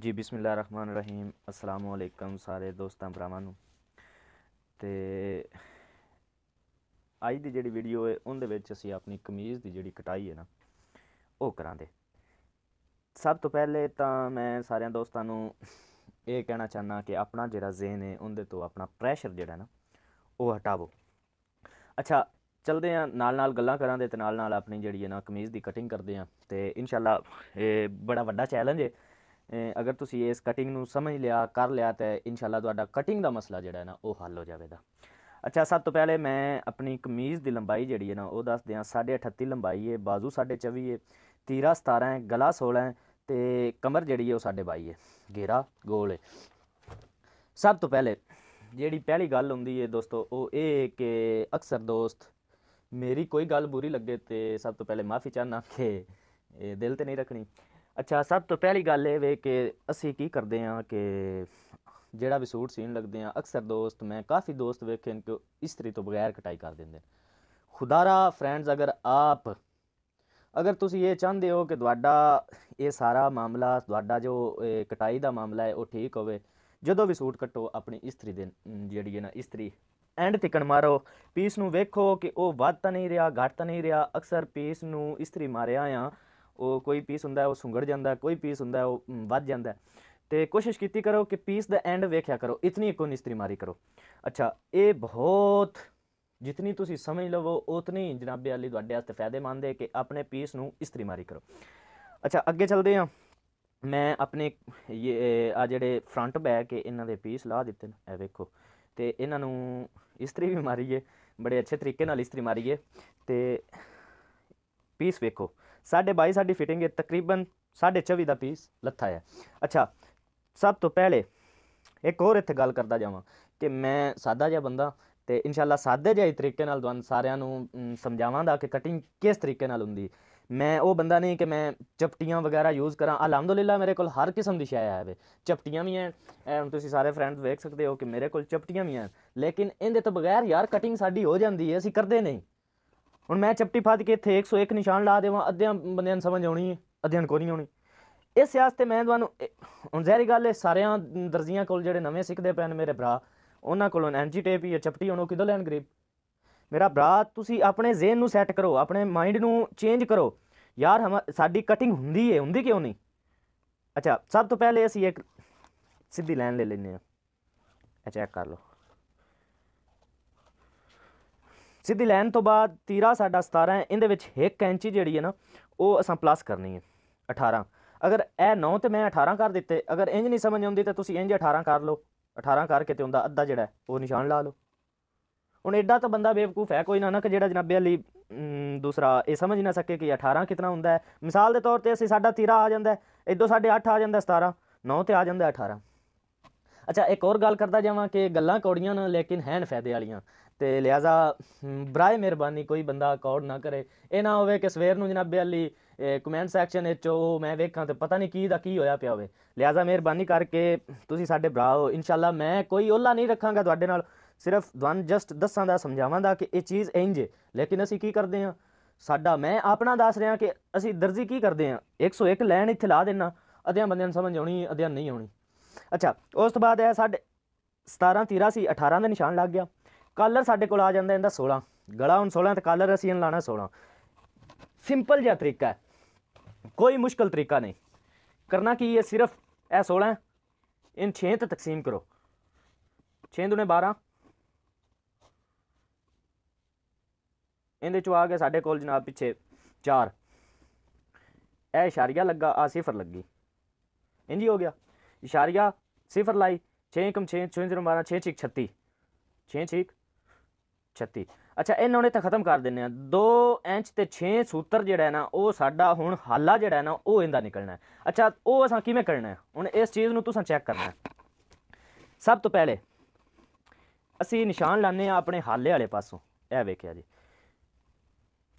ਜੀ ਬਿਸਮਿਲ੍ਲਾ ਰਹਿਮਾਨ ਰਹੀਮ ਅਸਲਾਮੁ ਅਲੈਕਮ ਸਾਰੇ ਦੋਸਤਾਂ ਭਰਾਵਾਂ ਨੂੰ ਤੇ ਅੱਜ ਦੀ ਜਿਹੜੀ ਵੀਡੀਓ ਹੈ ਉਹਦੇ ਵਿੱਚ ਅਸੀਂ ਆਪਣੀ ਕਮੀਜ਼ ਦੀ ਜਿਹੜੀ ਕਟਾਈ ਹੈ ਨਾ ਉਹ ਕਰਾਂਦੇ ਸਭ ਤੋਂ ਪਹਿਲੇ ਤਾਂ ਮੈਂ ਸਾਰਿਆਂ ਦੋਸਤਾਂ ਨੂੰ ਇਹ ਕਹਿਣਾ ਚਾਹਨਾ ਕਿ ਆਪਣਾ ਜਿਹੜਾ ਜ਼ਿਹਨ ਹੈ ਉਹਦੇ ਤੋਂ ਆਪਣਾ ਪ੍ਰੈਸ਼ਰ ਜਿਹੜਾ ਨਾ ਉਹ ਹਟਾਵੋ ਅੱਛਾ ਚਲਦੇ ਆ ਨਾਲ ਨਾਲ ਗੱਲਾਂ ਕਰਾਂਦੇ ਤੇ ਨਾਲ ਨਾਲ ਆਪਣੀ ਜਿਹੜੀ ਹੈ ਨਾ ਕਮੀਜ਼ ਦੀ ਕਟਿੰਗ ਕਰਦੇ ਆ ਤੇ ਇਨਸ਼ਾਅੱਲਾ ਇਹ ਬੜਾ ਵੱਡਾ ਚੈਲੰਜ ਹੈ ਅਗਰ ਤੁਸੀਂ ਇਸ ਕਟਿੰਗ ਨੂੰ ਸਮਝ ਲਿਆ ਕਰ ਲਿਆ ਤਾਂ ਇਨਸ਼ਾਅੱਲਾ ਤੁਹਾਡਾ ਕਟਿੰਗ ਦਾ ਮਸਲਾ ਜਿਹੜਾ ਹੈ ਨਾ ਉਹ ਹੱਲ ਹੋ ਜਾਵੇਗਾ ਅੱਛਾ ਸਭ ਤੋਂ ਪਹਿਲੇ ਮੈਂ ਆਪਣੀ ਕਮੀਜ਼ ਦੀ ਲੰਬਾਈ ਜਿਹੜੀ ਹੈ ਨਾ ਉਹ ਦੱਸ ਦਿਆਂ 38.5 ਲੰਬਾਈ ਹੈ ਬਾਜ਼ੂ 24.5 ਹੈ ਤੀਰਾ 17 ਹੈ ਗਲਾ 16 ਹੈ ਤੇ ਕਮਰ ਜਿਹੜੀ ਹੈ ਉਹ 22 ਹੈ ਘੇਰਾ ਗੋਲ ਹੈ ਸਭ ਤੋਂ ਪਹਿਲੇ ਜਿਹੜੀ ਪਹਿਲੀ ਗੱਲ ਹੁੰਦੀ ਹੈ ਦੋਸਤੋ ਉਹ ਇਹ ਕਿ ਅਕਸਰ ਦੋਸਤ ਮੇਰੀ ਕੋਈ ਗੱਲ ਬੁਰੀ ਲੱਗੇ ਤੇ ਸਭ ਤੋਂ ਪਹਿਲੇ ਮਾਫੀ ਚਾਹਨਾ ਕਿ ਇਹ ਦਿਲ ਤੇ ਨਹੀਂ ਰੱਖਣੀ ਅੱਛਾ ਸਭ ਤੋਂ ਪਹਿਲੀ ਗੱਲ ਇਹ ਵੇ ਕਿ ਅਸੀਂ ਕੀ ਕਰਦੇ ਆ ਕਿ ਜਿਹੜਾ ਵੀ ਸੂਟ ਸੀਨ ਲੱਗਦੇ ਆ ਅਕਸਰ ਦੋਸਤ ਮੈਂ ਕਾਫੀ ਦੋਸਤ ਵੇਖੇ ਨੇ ਕਿ ਇਸਤਰੀ ਤੋਂ ਬਗੈਰ ਕਟਾਈ ਕਰ ਦਿੰਦੇ ਨੇ ਖੁਦਾਰਾ ਫਰੈਂਡਸ ਅਗਰ ਆਪ ਅਗਰ ਤੁਸੀਂ ਇਹ ਚਾਹੁੰਦੇ ਹੋ ਕਿ ਤੁਹਾਡਾ ਇਹ ਸਾਰਾ ਮਾਮਲਾ ਤੁਹਾਡਾ ਜੋ ਕਟਾਈ ਦਾ ਮਾਮਲਾ ਹੈ ਉਹ ਠੀਕ ਹੋਵੇ ਜਦੋਂ ਵੀ ਸੂਟ ਕੱਟੋ ਆਪਣੀ ਇਸਤਰੀ ਦੇ ਜਿਹੜੀ ਹੈ ਨਾ ਇਸਤਰੀ ਐਂਡ ਤਿਕਣ ਮਾਰੋ ਪੀਸ ਨੂੰ ਵੇਖੋ ਕਿ ਉਹ ਵੱਧ ਤਾਂ ਨਹੀਂ ਰਿਹਾ ਘਟ ਤਾਂ ਨਹੀਂ ਰਿਹਾ ਅਕਸਰ ਪੀਸ ਨੂੰ ਇਸਤਰੀ ਮਾਰਿਆ ਆ ਉਹ ਕੋਈ ਪੀਸ ਹੁੰਦਾ ਉਹ ਸੁੰਗੜ ਜਾਂਦਾ ਕੋਈ ਪੀਸ ਹੁੰਦਾ ਉਹ ਵੱਧ ਜਾਂਦਾ ਤੇ ਕੋਸ਼ਿਸ਼ ਕੀਤੀ ਕਰੋ ਕਿ ਪੀਸ ਦਾ ਐਂਡ ਵੇਖਿਆ ਕਰੋ ਇਤਨੀ ਇੱਕੋ ਨਿਸਤਰੀ ਮਾਰੀ ਕਰੋ ਅੱਛਾ ਇਹ ਬਹੁਤ ਜਿਤਨੀ ਤੁਸੀਂ ਸਮਝ ਲਵੋ ਉਤਨੀ ਜਨਾਬੇ ਵਾਲੀ ਤੁਹਾਡੇ ਵਾਸਤੇ ਫਾਇਦੇਮੰਦ ਹੈ ਕਿ ਆਪਣੇ ਪੀਸ ਨੂੰ ਇਸਤਰੀ ਮਾਰੀ ਕਰੋ ਅੱਛਾ ਅੱਗੇ ਚੱਲਦੇ ਹਾਂ ਮੈਂ ਆਪਣੇ ਇਹ ਆ ਜਿਹੜੇ ਫਰੰਟ ਬੈਕ ਇਹਨਾਂ ਦੇ ਪੀਸ ਲਾ ਦਿੱਤੇ ਨੇ ਇਹ ਵੇਖੋ ਤੇ ਇਹਨਾਂ ਨੂੰ ਇਸਤਰੀ ਵੀ ਮਾਰੀਏ ਬੜੇ ਅੱਛੇ ਤਰੀਕੇ ਨਾਲ ਇਸਤਰੀ ਮਾਰੀਏ ਤੇ ਪੀਸ ਵੇਖੋ ਸਾਡੇ ਬਾਈ ਸਾਡੀ ਫਿਟਿੰਗ ਹੈ ਤਕਰੀਬਨ 24 ਦਾ ਪੀਸ ਲੱਥਾ ਹੈ ਅੱਛਾ ਸਭ ਤੋਂ ਪਹਿਲੇ ਇੱਕ ਹੋਰ ਇੱਥੇ ਗੱਲ ਕਰਦਾ ਜਾਵਾਂ ਕਿ ਮੈਂ ਸਾਦਾ ਜਿਹਾ ਬੰਦਾ ਤੇ ਇਨਸ਼ਾਅੱਲਾ ਸਾਦੇ ਜਿਹੇ ਤਰੀਕੇ ਨਾਲ ਤੁਹਾਨੂੰ ਸਾਰਿਆਂ ਨੂੰ ਦਾ ਕਿ ਕਟਿੰਗ ਕਿਸ ਤਰੀਕੇ ਨਾਲ ਹੁੰਦੀ ਮੈਂ ਉਹ ਬੰਦਾ ਨਹੀਂ ਕਿ ਮੈਂ ਚਪਟੀਆਂ ਵਗੈਰਾ ਯੂਜ਼ ਕਰਾਂ ਅਲਹਮਦੁਲਿਲਾ ਮੇਰੇ ਕੋਲ ਹਰ ਕਿਸਮ ਦੀ ਸ਼ਾਇਆ ਹੈ ਚਪਟੀਆਂ ਵੀ ਐ ਹੁਣ ਤੁਸੀਂ ਸਾਰੇ ਫਰੈਂਡ ਵੇਖ ਸਕਦੇ ਹੋ ਕਿ ਮੇਰੇ ਕੋਲ ਚਪਟੀਆਂ ਵੀ ਐ ਲੇਕਿਨ ਇਹਦੇ ਤੋਂ ਬਗੈਰ ਯਾਰ ਕਟਿੰਗ ਸਾਡੀ ਹੋ ਜਾਂਦੀ ਹੈ ਅਸੀਂ ਕਰਦੇ ਨਹੀਂ ਹੁਣ ਮੈਂ ਚਪਟੀ ਫਾਦ ਕੇ ਇੱਥੇ 101 ਨਿਸ਼ਾਨ ਲਾ ਦੇਵਾਂ ਅੱਧਿਆਂ ਬੰਦਿਆਂ ਨੂੰ ਸਮਝ ਆਉਣੀ ਹੈ ਅੱਧਿਆਂ ਕੋ ਨਹੀਂ ਆਉਣੀ ਇਸ ਸਿਆਸਤੇ ਮੈਂ ਤੁਹਾਨੂੰ ਹੁਣ ਜ਼ਹਿਰੀ ਗੱਲ ਹੈ ਸਾਰਿਆਂ ਦਰਜ਼ੀਆਂ ਕੋਲ ਜਿਹੜੇ ਨਵੇਂ ਸਿੱਖਦੇ ਪੈਣ ਮੇਰੇ ਭਰਾ ਉਹਨਾਂ ਕੋਲੋਂ ਐਨਜੀ ਟੇਪ ਹੀ ਚਪਟੀ ਉਹਨੋਂ ਕਿਦੋਂ ਲੈਣ ਗਰੀਬ ਮੇਰਾ ਭਰਾ ਤੁਸੀਂ ਆਪਣੇ ਜ਼ਿਹਨ ਨੂੰ ਸੈੱਟ ਕਰੋ ਆਪਣੇ ਮਾਈਂਡ ਨੂੰ ਚੇਂਜ ਕਰੋ ਯਾਰ ਸਾਡੀ ਕਟਿੰਗ ਹੁੰਦੀ ਹੈ ਹੁੰਦੀ ਕਿਉਂ ਨਹੀਂ ਅੱਛਾ ਸਭ ਤੋਂ ਪਹਿਲੇ ਅਸੀਂ ਇੱਕ ਸਿੱਧੀ ਲਾਈਨ ਲੈ ਲੈਨੇ ਆ ਚੈੱਕ ਕਰ ਲਓ ਸਿੱਧੀ ਲਾਈਨ ਤੋਂ ਬਾਅਦ ਤੀਰਾ ਸਾਡਾ 17 ਹੈ ਇਹਦੇ ਵਿੱਚ 1 ਇੰਚ ਜਿਹੜੀ ਹੈ ਨਾ ਉਹ ਅਸਾਂ ਪਲੱਸ ਕਰਨੀ ਹੈ 18 ਅਗਰ ਇਹ 9 ਤੇ ਮੈਂ 18 ਕਰ ਦਿੱਤੇ ਅਗਰ ਇੰਜ ਨਹੀਂ ਸਮਝ ਆਉਂਦੀ ਤਾਂ ਤੁਸੀਂ ਇੰਜ 18 ਕਰ ਲਓ 18 ਕਰਕੇ ਤੇ ਹੁੰਦਾ ਅੱਧਾ ਜਿਹੜਾ ਉਹ ਨਿਸ਼ਾਨ ਲਾ ਲਓ ਹੁਣ ਐਡਾ ਤਾਂ ਬੰਦਾ ਬੇਵਕੂਫ ਹੈ ਕੋਈ ਨਾ ਨਾ ਕਿ ਜਿਹੜਾ ਜਨਾਬੇ ਅਲੀ ਦੂਸਰਾ ਇਹ ਸਮਝ ਨਾ ਸਕੇ ਕਿ 18 ਕਿਤਨਾ ਹੁੰਦਾ ਹੈ ਮਿਸਾਲ ਦੇ ਤੌਰ ਤੇ ਅਸੀਂ ਸਾਡਾ 13 ਆ ਜਾਂਦਾ ਇਦੋਂ ਸਾਡੇ 8 ਆ ਜਾਂਦਾ 17 9 ਤੇ ਆ ਜਾਂਦਾ 18 ਅੱਛਾ ਇੱਕ ਹੋਰ ਗੱਲ ਕਰਦਾ ਜਾਵਾਂ ਕਿ ਗੱਲਾਂ ਕੌੜੀਆਂ ਨੇ ਲੇਕਿਨ ਹੈਨ ਫਾਇਦੇ ਵਾਲੀਆਂ ਤੇ ਲਿਆਜ਼ਾ ਬਰਾਏ ਮਿਹਰਬਾਨੀ ਕੋਈ ਬੰਦਾ ਅਕਾਊਂਟ ਨਾ ਕਰੇ ਇਹ ਨਾ ਹੋਵੇ ਕਿ ਸਵੇਰ ਨੂੰ ਜਨਾਬੇ ਅਲੀ ਕਮੈਂਟ ਸੈਕਸ਼ਨ ਵਿੱਚ ਉਹ ਮੈਂ ਵੇਖਾਂ ਤੇ ਪਤਾ ਨਹੀਂ ਕੀ ਦਾ ਕੀ ਹੋਇਆ ਪਿਆ ਹੋਵੇ ਲਿਆਜ਼ਾ ਮਿਹਰਬਾਨੀ ਕਰਕੇ ਤੁਸੀਂ ਸਾਡੇ ਭਰਾ ਹੋ ਇਨਸ਼ਾਅੱਲਾ ਮੈਂ ਕੋਈ ਓਲਾ ਨਹੀਂ ਰੱਖਾਂਗਾ ਤੁਹਾਡੇ ਨਾਲ ਸਿਰਫ ਵਨ ਜਸਟ ਦੱਸਾਂ ਦਾ ਸਮਝਾਵਾਂ ਦਾ ਕਿ ਇਹ ਚੀਜ਼ ਇੰਜ ਹੈ ਲੇਕਿਨ ਅਸੀਂ ਕੀ ਕਰਦੇ ਹਾਂ ਸਾਡਾ ਮੈਂ ਆਪਣਾ ਦੱਸ ਰਿਹਾ ਕਿ ਅਸੀਂ ਦਰਜੀ ਕੀ ਕਰਦੇ ਹਾਂ 101 ਲੈਣ ਇੱਥੇ ਲਾ ਦੇਣਾ ਅਧਿਆ ਬੰਦਿਆਂ ਨੂੰ ਸਮਝ ਆਉਣੀ ਅਧਿਆ ਨਹੀਂ ਆਉਣੀ ਅੱਛਾ ਉਸ ਤੋਂ ਬਾਅਦ ਹੈ ਸਾਡੇ 17 13 ਸੀ 18 ਦਾ ਨਿਸ਼ਾਨ ਲੱਗ ਗਿਆ ਕਾਲਰ ਸਾਡੇ ਕੋਲ ਆ ਜਾਂਦਾ ਇਹਦਾ 16 ਗਲਾ ਹੁਣ 16 ਤੇ ਕਾਲਰ ਅਸੀਂ ਲਾਣਾ 16 ਸਿੰਪਲ ਜਿਹਾ ਤਰੀਕਾ ਹੈ ਕੋਈ ਮੁਸ਼ਕਲ ਤਰੀਕਾ ਨਹੀਂ ਕਰਨਾ ਕੀ ਹੈ ਸਿਰਫ ਇਹ 16 ਇਹਨ 6 ਤੇ ਤਕਸੀਮ ਕਰੋ 6 ਦੁਨੇ 12 ਇਹਦੇ ਚੋਂ ਆ ਗਿਆ ਸਾਡੇ ਕੋਲ ਜਨਾਬ ਪਿੱਛੇ 4 ਇਹ ਇਸ਼ਾਰੀਆ ਲੱਗਾ ਆ ਸਿਫਰ ਲੱਗੀ ਇੰਜੀ ਹੋ ਗਿਆ ਇਸ਼ਾਰੀਆ ਸਿਫਰ ਲਾਈ 6 6 6 6 6 12 6 6 36 6 6 36 ਅੱਛਾ ਇਹ ਨੌਣੇ ਤਾਂ ਖਤਮ ਕਰ ਦਿੰਨੇ ਆ 2 ਇੰਚ ਤੇ 6 ਸੂਤਰ ਜਿਹੜਾ ਨਾ ਉਹ ਸਾਡਾ ਹੁਣ ਹਾਲਾ ਜਿਹੜਾ ਨਾ ਉਹ ਇਹਦਾ ਨਿਕਲਣਾ ਅੱਛਾ ਉਹ ਅਸਾਂ ਕਿਵੇਂ ਕਰਨਾ ਹੁਣ ਇਸ ਚੀਜ਼ ਨੂੰ ਤੁਸੀਂ ਚੈੱਕ ਕਰਨਾ ਸਭ ਤੋਂ ਪਹਿਲੇ ਅਸੀਂ ਨਿਸ਼ਾਨ ਲਾਣੇ ਆ ਆਪਣੇ ਹਾਲੇ ਵਾਲੇ ਪਾਸੋਂ ਇਹ ਵੇਖਿਆ ਜੀ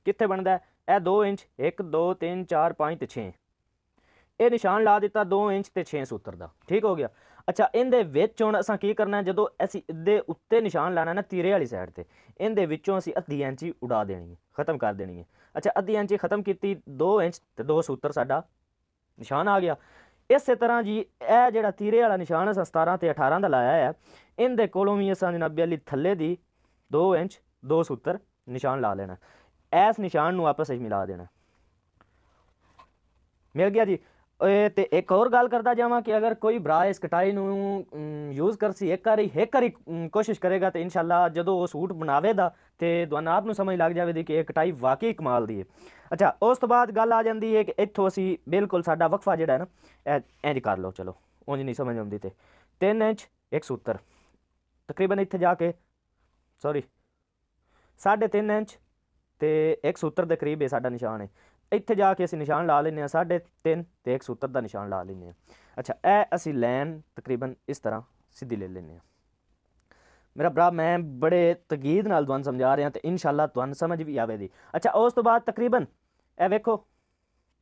ਕਿੱਥੇ ਬਣਦਾ ਇਹ 2 ਇੰਚ 1 2 3 4 5 ਤੇ 6 ਇਹ ਨਿਸ਼ਾਨ ਲਾ ਦਿੱਤਾ 2 ਇੰਚ ਤੇ 6 ਸੂਤਰ ਦਾ ਠੀਕ ਹੋ ਗਿਆ ਅੱਛਾ ਇਹਦੇ ਵਿੱਚ ਹੁਣ ਅਸਾਂ ਕੀ ਕਰਨਾ ਹੈ ਜਦੋਂ ਅਸੀਂ ਇਹਦੇ ਉੱਤੇ ਨਿਸ਼ਾਨ ਲਾਣਾ ਨਾ ਤੀਰੇ ਵਾਲੀ ਸਾਈਡ ਤੇ ਇਹਦੇ ਵਿੱਚੋਂ ਅਸੀਂ ਅੱਧੀ ਇੰਚੀ ਉਡਾ ਦੇਣੀ ਹੈ ਖਤਮ ਕਰ ਦੇਣੀ ਹੈ ਅੱਛਾ ਅੱਧੀ ਇੰਚੀ ਖਤਮ ਕੀਤੀ 2 ਇੰਚ ਤੇ 2 ਸੂਤਰ ਸਾਡਾ ਨਿਸ਼ਾਨ ਆ ਗਿਆ ਇਸੇ ਤਰ੍ਹਾਂ ਜੀ ਇਹ ਜਿਹੜਾ ਤੀਰੇ ਵਾਲਾ ਨਿਸ਼ਾਨ ਅਸਾਂ 17 ਤੇ 18 ਦਾ ਲਾਇਆ ਹੈ ਇਹਦੇ ਕੋਲੋਂ ਵੀ ਅਸਾਂ ਜਨਾਬ ਅਲੀ ਥੱਲੇ ਦੀ 2 ਇੰਚ 2 ਸੂਤਰ ਨਿਸ਼ਾਨ ਲਾ ਲੈਣਾ ਐਸ ਨਿਸ਼ਾਨ ਨੂੰ ਆਪਸ ਵਿੱਚ ਮਿਲਾ ਦੇਣਾ ਮਿਲ ਗਿਆ ਜੀ ਤੇ ਇੱਕ ਹੋਰ ਗੱਲ ਕਰਦਾ ਜਾਵਾਂ ਕਿ ਅਗਰ ਕੋਈ ਬਰਾ ਇਸ ਕਟਾਈ ਨੂੰ ਯੂਜ਼ ਕਰ ਸੀ ਇੱਕ ਵਾਰੀ ਇੱਕ ਵਾਰੀ ਕੋਸ਼ਿਸ਼ ਕਰੇਗਾ ਤੇ ਇਨਸ਼ਾਅੱਲਾ ਜਦੋਂ ਉਹ ਸੂਟ ਬਣਾਵੇਗਾ ਤੇ ਤੁਹਾਨੂੰ ਆਪ ਨੂੰ ਸਮਝ ਲੱਗ ਦੀ ਕਿ ਇਹ ਕਟਾਈ ਵਾਕਈ ਕਮਾਲ ਦੀ ਹੈ ਅੱਛਾ ਉਸ ਤੋਂ ਬਾਅਦ ਗੱਲ ਆ ਜਾਂਦੀ ਹੈ ਕਿ ਇੱਥੋਂ ਅਸੀਂ ਬਿਲਕੁਲ ਸਾਡਾ ਵਕਫਾ ਜਿਹੜਾ ਹੈ ਨਾ ਇੰਜ ਕਰ ਲਓ ਚਲੋ ਉਂਝ ਨਹੀਂ ਸਮਝ ਆਉਂਦੀ ਤੇ 3 ਇੰਚ 170 ਤਕਰੀਬਨ ਇੱਥੇ ਜਾ ਕੇ ਸੌਰੀ 3.5 ਇੰਚ ਤੇ 170 ਦੇ ਕਰੀਬ ਹੈ ਸਾਡਾ ਨਿਸ਼ਾਨ ਹੈ ਇੱਥੇ ਜਾ ਕੇ ਅਸੀਂ ਨਿਸ਼ਾਨ ਲਾ ਲੈਨੇ ਆ 3.5 ਤੇ ਇੱਕ ਸੂਤਰ ਦਾ ਨਿਸ਼ਾਨ ਲਾ ਲੈਨੇ ਆ ਅੱਛਾ ਇਹ ਅਸੀਂ ਲਾਈਨ ਤਕਰੀਬਨ ਇਸ ਤਰ੍ਹਾਂ ਸਿੱਧੀ ਲੈ ਲੈਨੇ ਆ ਮੇਰਾ ਭਰਾ ਮੈਂ ਬੜੇ ਤਗੀਦ ਨਾਲ ਤੁਹਾਨੂੰ ਸਮਝਾ ਰਿਹਾ ਤੇ ਇਨਸ਼ਾਅੱਲਾ ਤੁਹਾਨੂੰ ਸਮਝ ਵੀ ਆਵੇਗੀ ਅੱਛਾ ਉਸ ਤੋਂ ਬਾਅਦ ਤਕਰੀਬਨ ਐ ਵੇਖੋ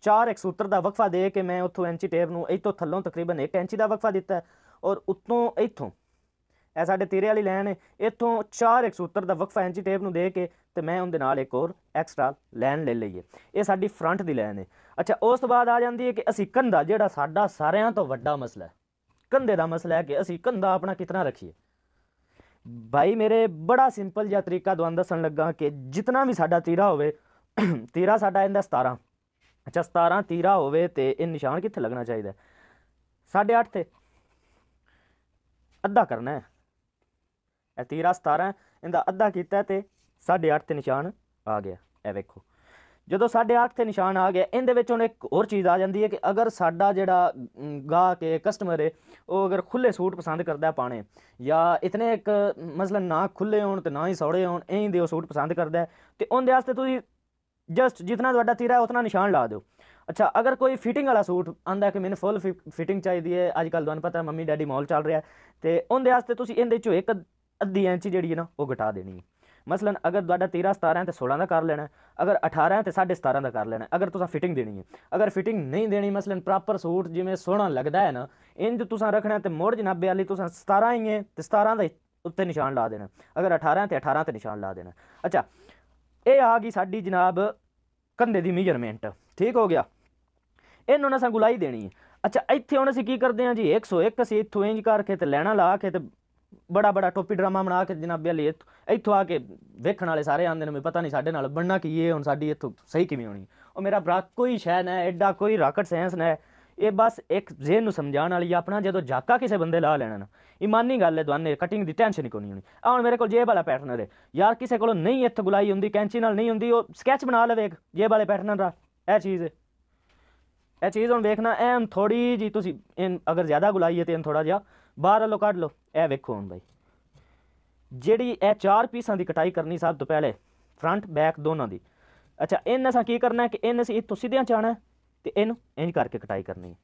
4 ਇੱਕ ਸੂਤਰ ਦਾ ਵਕਫਾ ਦੇ ਕੇ ਮੈਂ ਉੱਥੋਂ ਐਂਚੀ ਟੇਪ ਨੂੰ ਇਤੋਂ ਥੱਲੋਂ ਤਕਰੀਬਨ 1 ਐਂਚੀ ਦਾ ਵਕਫਾ ਦਿੱਤਾ ਔਰ ਉੱਤੋਂ ਇਥੋਂ ਇਹ ਸਾਡੇ ਤੀਰੇ ਵਾਲੀ ਲਾਈਨ ਹੈ ਇੱਥੋਂ 470 ਦਾ ਵਕਫਾ ਇੰਚੀ ਟੇਪ ਨੂੰ ਦੇ ਕੇ ਤੇ ਮੈਂ ਉਹਦੇ ਨਾਲ ਇੱਕ ਹੋਰ ਐਕਸਟਰਾ ਲਾਈਨ ਲੈ ਲਈਏ ਇਹ ਸਾਡੀ ਫਰੰਟ ਦੀ ਲਾਈਨ ਹੈ ਅੱਛਾ ਉਸ ਤੋਂ ਬਾਅਦ ਆ ਜਾਂਦੀ ਹੈ ਕਿ ਅਸੀਂ ਕੰਧਾ ਜਿਹੜਾ ਸਾਡਾ ਸਾਰਿਆਂ ਤੋਂ ਵੱਡਾ ਮਸਲਾ ਹੈ ਕੰਧੇ ਦਾ ਮਸਲਾ ਹੈ ਕਿ ਅਸੀਂ ਕੰਧਾ ਆਪਣਾ ਕਿਤਨਾ ਰੱਖੀਏ ਭਾਈ ਮੇਰੇ ਬੜਾ ਸਿੰਪਲ ਜਿਹਾ ਤਰੀਕਾ ਦਵਾਂ ਦੱਸਣ ਲੱਗਾ ਕਿ ਜਿਤਨਾ ਵੀ ਸਾਡਾ ਤੀਰਾ ਹੋਵੇ ਤੀਰਾ ਸਾਡਾ ਇਹਦਾ 17 ਅੱਛਾ 17 ਤੀਰਾ ਹੋਵੇ ਤੇ ਇਹ ਨਿਸ਼ਾਨ ਕਿੱਥੇ ਲੱਗਣਾ ਚਾਹੀਦਾ 8.5 ਤੇ ਅੱਧਾ ਕਰਨਾ ਹੈ ਇਹ 13 17 ਇਹਦਾ ਅੱਧਾ ਕੀਤਾ ਤੇ 8.5 ਤੇ ਨਿਸ਼ਾਨ ਆ ਗਿਆ ਇਹ ਵੇਖੋ ਜਦੋਂ 8.5 ਤੇ ਨਿਸ਼ਾਨ ਆ ਗਿਆ ਇਹਦੇ ਵਿੱਚ ਹੁਣ ਇੱਕ ਹੋਰ ਚੀਜ਼ ਆ ਜਾਂਦੀ ਹੈ ਕਿ ਅਗਰ ਸਾਡਾ ਜਿਹੜਾ ਗਾ ਕੇ ਕਸਟਮਰ ਹੈ ਉਹ ਅਗਰ ਖੁੱਲੇ ਸੂਟ ਪਸੰਦ ਕਰਦਾ ਪਾਣੇ ਜਾਂ ਇਤਨੇ ਇੱਕ ਮਸਲਨ ਨਾ ਖੁੱਲੇ ਹੋਣ ਤੇ ਨਾ ਹੀ ਸੌੜੇ ਹੋਣ ਐਂ ਦੇ ਉਹ ਸੂਟ ਪਸੰਦ ਕਰਦਾ ਤੇ ਉਹਦੇ ਵਾਸਤੇ ਤੁਸੀਂ ਜਸਟ ਜਿੰਨਾ ਤੁਹਾਡਾ ਤੀਰਾ ਹੈ ਉਤਨਾ ਨਿਸ਼ਾਨ ਲਾ ਦਿਓ ਅੱਛਾ ਅਗਰ ਕੋਈ ਫਿਟਿੰਗ ਵਾਲਾ ਸੂਟ ਆਂਦਾ ਕਿ ਮੈਨੂੰ ਫੁੱਲ ਫਿਟਿੰਗ ਚਾਹੀਦੀ ਹੈ ਅੱਜ ਕੱਲ ਤੁਹਾਨੂੰ ਪਤਾ ਮੰਮੀ ਡੈਡੀ ਮਾਲ ਚੱਲ ਰਿਹਾ ਤੇ ਉਹਦੇ ਵਾਸਤੇ ਤੁਸੀਂ ਇਹਦੇ ਚੋਂ ਇੱਕ ਅੱਧੀ ਇੰਚ ਜਿਹੜੀ ਹੈ ਨਾ ਉਹ ਘਟਾ ਦੇਣੀ ਹੈ ਮਸਲਨ ਅਗਰ ਤੁਹਾਡਾ 13 17 ਹੈ ਤੇ 16 ਦਾ ਕਰ ਲੈਣਾ ਅਗਰ 18 ਹੈ ਤੇ 17.5 ਦਾ ਕਰ ਲੈਣਾ ਅਗਰ ਤੁਸੀਂ ਫਿਟਿੰਗ ਦੇਣੀ ਹੈ ਅਗਰ ਫਿਟਿੰਗ ਨਹੀਂ ਦੇਣੀ ਮਸਲਨ ਪ੍ਰੋਪਰ ਸੂਟ ਜਿਵੇਂ ਸੋਹਣਾ ਲੱਗਦਾ ਹੈ ਨਾ ਇੰਜ ਤੁਸੀਂ ਰੱਖਣਾ ਤੇ ਮੋੜ ਜਨਾਬੇ ਵਾਲੀ ਤੁਸੀਂ 17 ਹੀ ਹੈ ਤੇ 17 ਦੇ ਉੱਤੇ ਨਿਸ਼ਾਨ ਲਾ ਦੇਣਾ ਅਗਰ 18 ਤੇ 18 ਤੇ ਨਿਸ਼ਾਨ ਲਾ ਦੇਣਾ ਅੱਛਾ ਇਹ ਆ ਗਈ ਸਾਡੀ ਜਨਾਬ ਕੰਧੇ ਦੀ ਮੀਜ਼ਰਮੈਂਟ ਠੀਕ ਹੋ ਗਿਆ ਇਹਨੂੰ ਨਾ ਸਾਨੂੰ ਗੁਲਾਈ ਦੇਣੀ ਹੈ ਅੱਛਾ ਇੱਥੇ ਹੁਣ ਅਸੀਂ ਕੀ ਕਰਦੇ ਹਾਂ ਜੀ 101 ਅਸੀਂ ਇੱਥੋਂ ਇੰਜ ਕਰਕੇ ਤੇ ਲੈਣਾ ਲਾ ਕੇ ਤੇ ਬੜਾ ਬੜਾ ਟੋਪੀ ਡਰਾਮਾ ਬਣਾ ਕੇ ਜਨਾਬ ਅਲੀ ਇੱਥੋਂ ਆ ਕੇ ਵੇਖਣ ਵਾਲੇ ਸਾਰੇ ਆਂਦੇ ਨੇ ਪਤਾ ਨਹੀਂ ਸਾਡੇ ਨਾਲ ਬਣਨਾ ਕੀ ਇਹ ਹੁਣ ਸਾਡੀ ਇੱਥੋਂ ਸਹੀ ਕਿਵੇਂ ਹੋਣੀ ਉਹ ਮੇਰਾ ਬਰਾ ਕੋਈ ਸ਼ੈ ਨਾ ਐਡਾ ਕੋਈ ਰਾਕਟ ਸਾਇੰਸ ਨਾ ਇਹ ਬਸ ਇੱਕ ਜ਼ੇਨ ਨੂੰ ਸਮਝਾਉਣ ਵਾਲੀ ਆਪਣਾ ਜਦੋਂ ਜਾਕਾ ਕਿਸੇ ਬੰਦੇ ਲਾ ਲੈਣਾ ਨਾ ਇਮਾਨੀ ਗੱਲ ਹੈ ਤੁਹਾਨੂੰ ਕਟਿੰਗ ਦੀ ਟੈਨਸ਼ਨ ਹੀ ਕੋਈ ਨਹੀਂ ਹੋਣੀ ਆ ਹੁਣ ਮੇਰੇ ਕੋਲ ਜੇਬ ਵਾਲਾ ਪੈਟਰਨ ਹੈ ਯਾਰ ਕਿਸੇ ਕੋਲ ਨਹੀਂ ਇੱਥੇ ਗੁਲਾਈ ਹੁੰਦੀ ਕੈਂਚੀ ਨਾਲ ਨਹੀਂ ਹੁੰਦੀ ਉਹ ਸਕੈਚ ਬਣਾ ਲਵੇ ਜੇਬ ਵਾਲੇ ਪੈਟਰਨ ਦਾ ਇਹ ਚੀਜ਼ ਹੈ ਇਹ ਚੀਜ਼ ਹੁਣ ਵੇਖਣਾ ਐਨ ਥੋੜੀ ਜੀ ਤੁਸੀਂ ਇਹ ਅਗਰ ਜ਼ਿਆਦਾ ਗੁਲਾਈ ਹੈ ਤੇ ਇਨ ਥੋੜਾ ਜਿਹਾ ਬਾਹਰ ਲੋ ਕੱਢ ਲੋ ਇਹ ਵੇਖੋ ਹੁਣ ਬਾਈ ਜਿਹੜੀ ਇਹ ਚਾਰ ਪੀਸਾਂ ਦੀ ਕਟਾਈ ਕਰਨੀ ਸਾਬ ਤੋਂ ਪਹਿਲੇ ਫਰੰਟ ਬੈਕ ਦੋਨਾਂ ਦੀ ਅੱਛਾ ਇਹਨਾਂ ਸਾਂ ਕੀ ਕਰਨਾ ਹੈ ਕਿ ਇਹਨਾਂ ਸੀ ਤੁਸੀਂ ਸਿੱਧਿਆਂ ਚਾਣਾ ਤੇ ਇਹਨੂੰ ਇੰਜ ਕਰਕੇ ਕਟਾਈ ਕਰਨੀ ਹੈ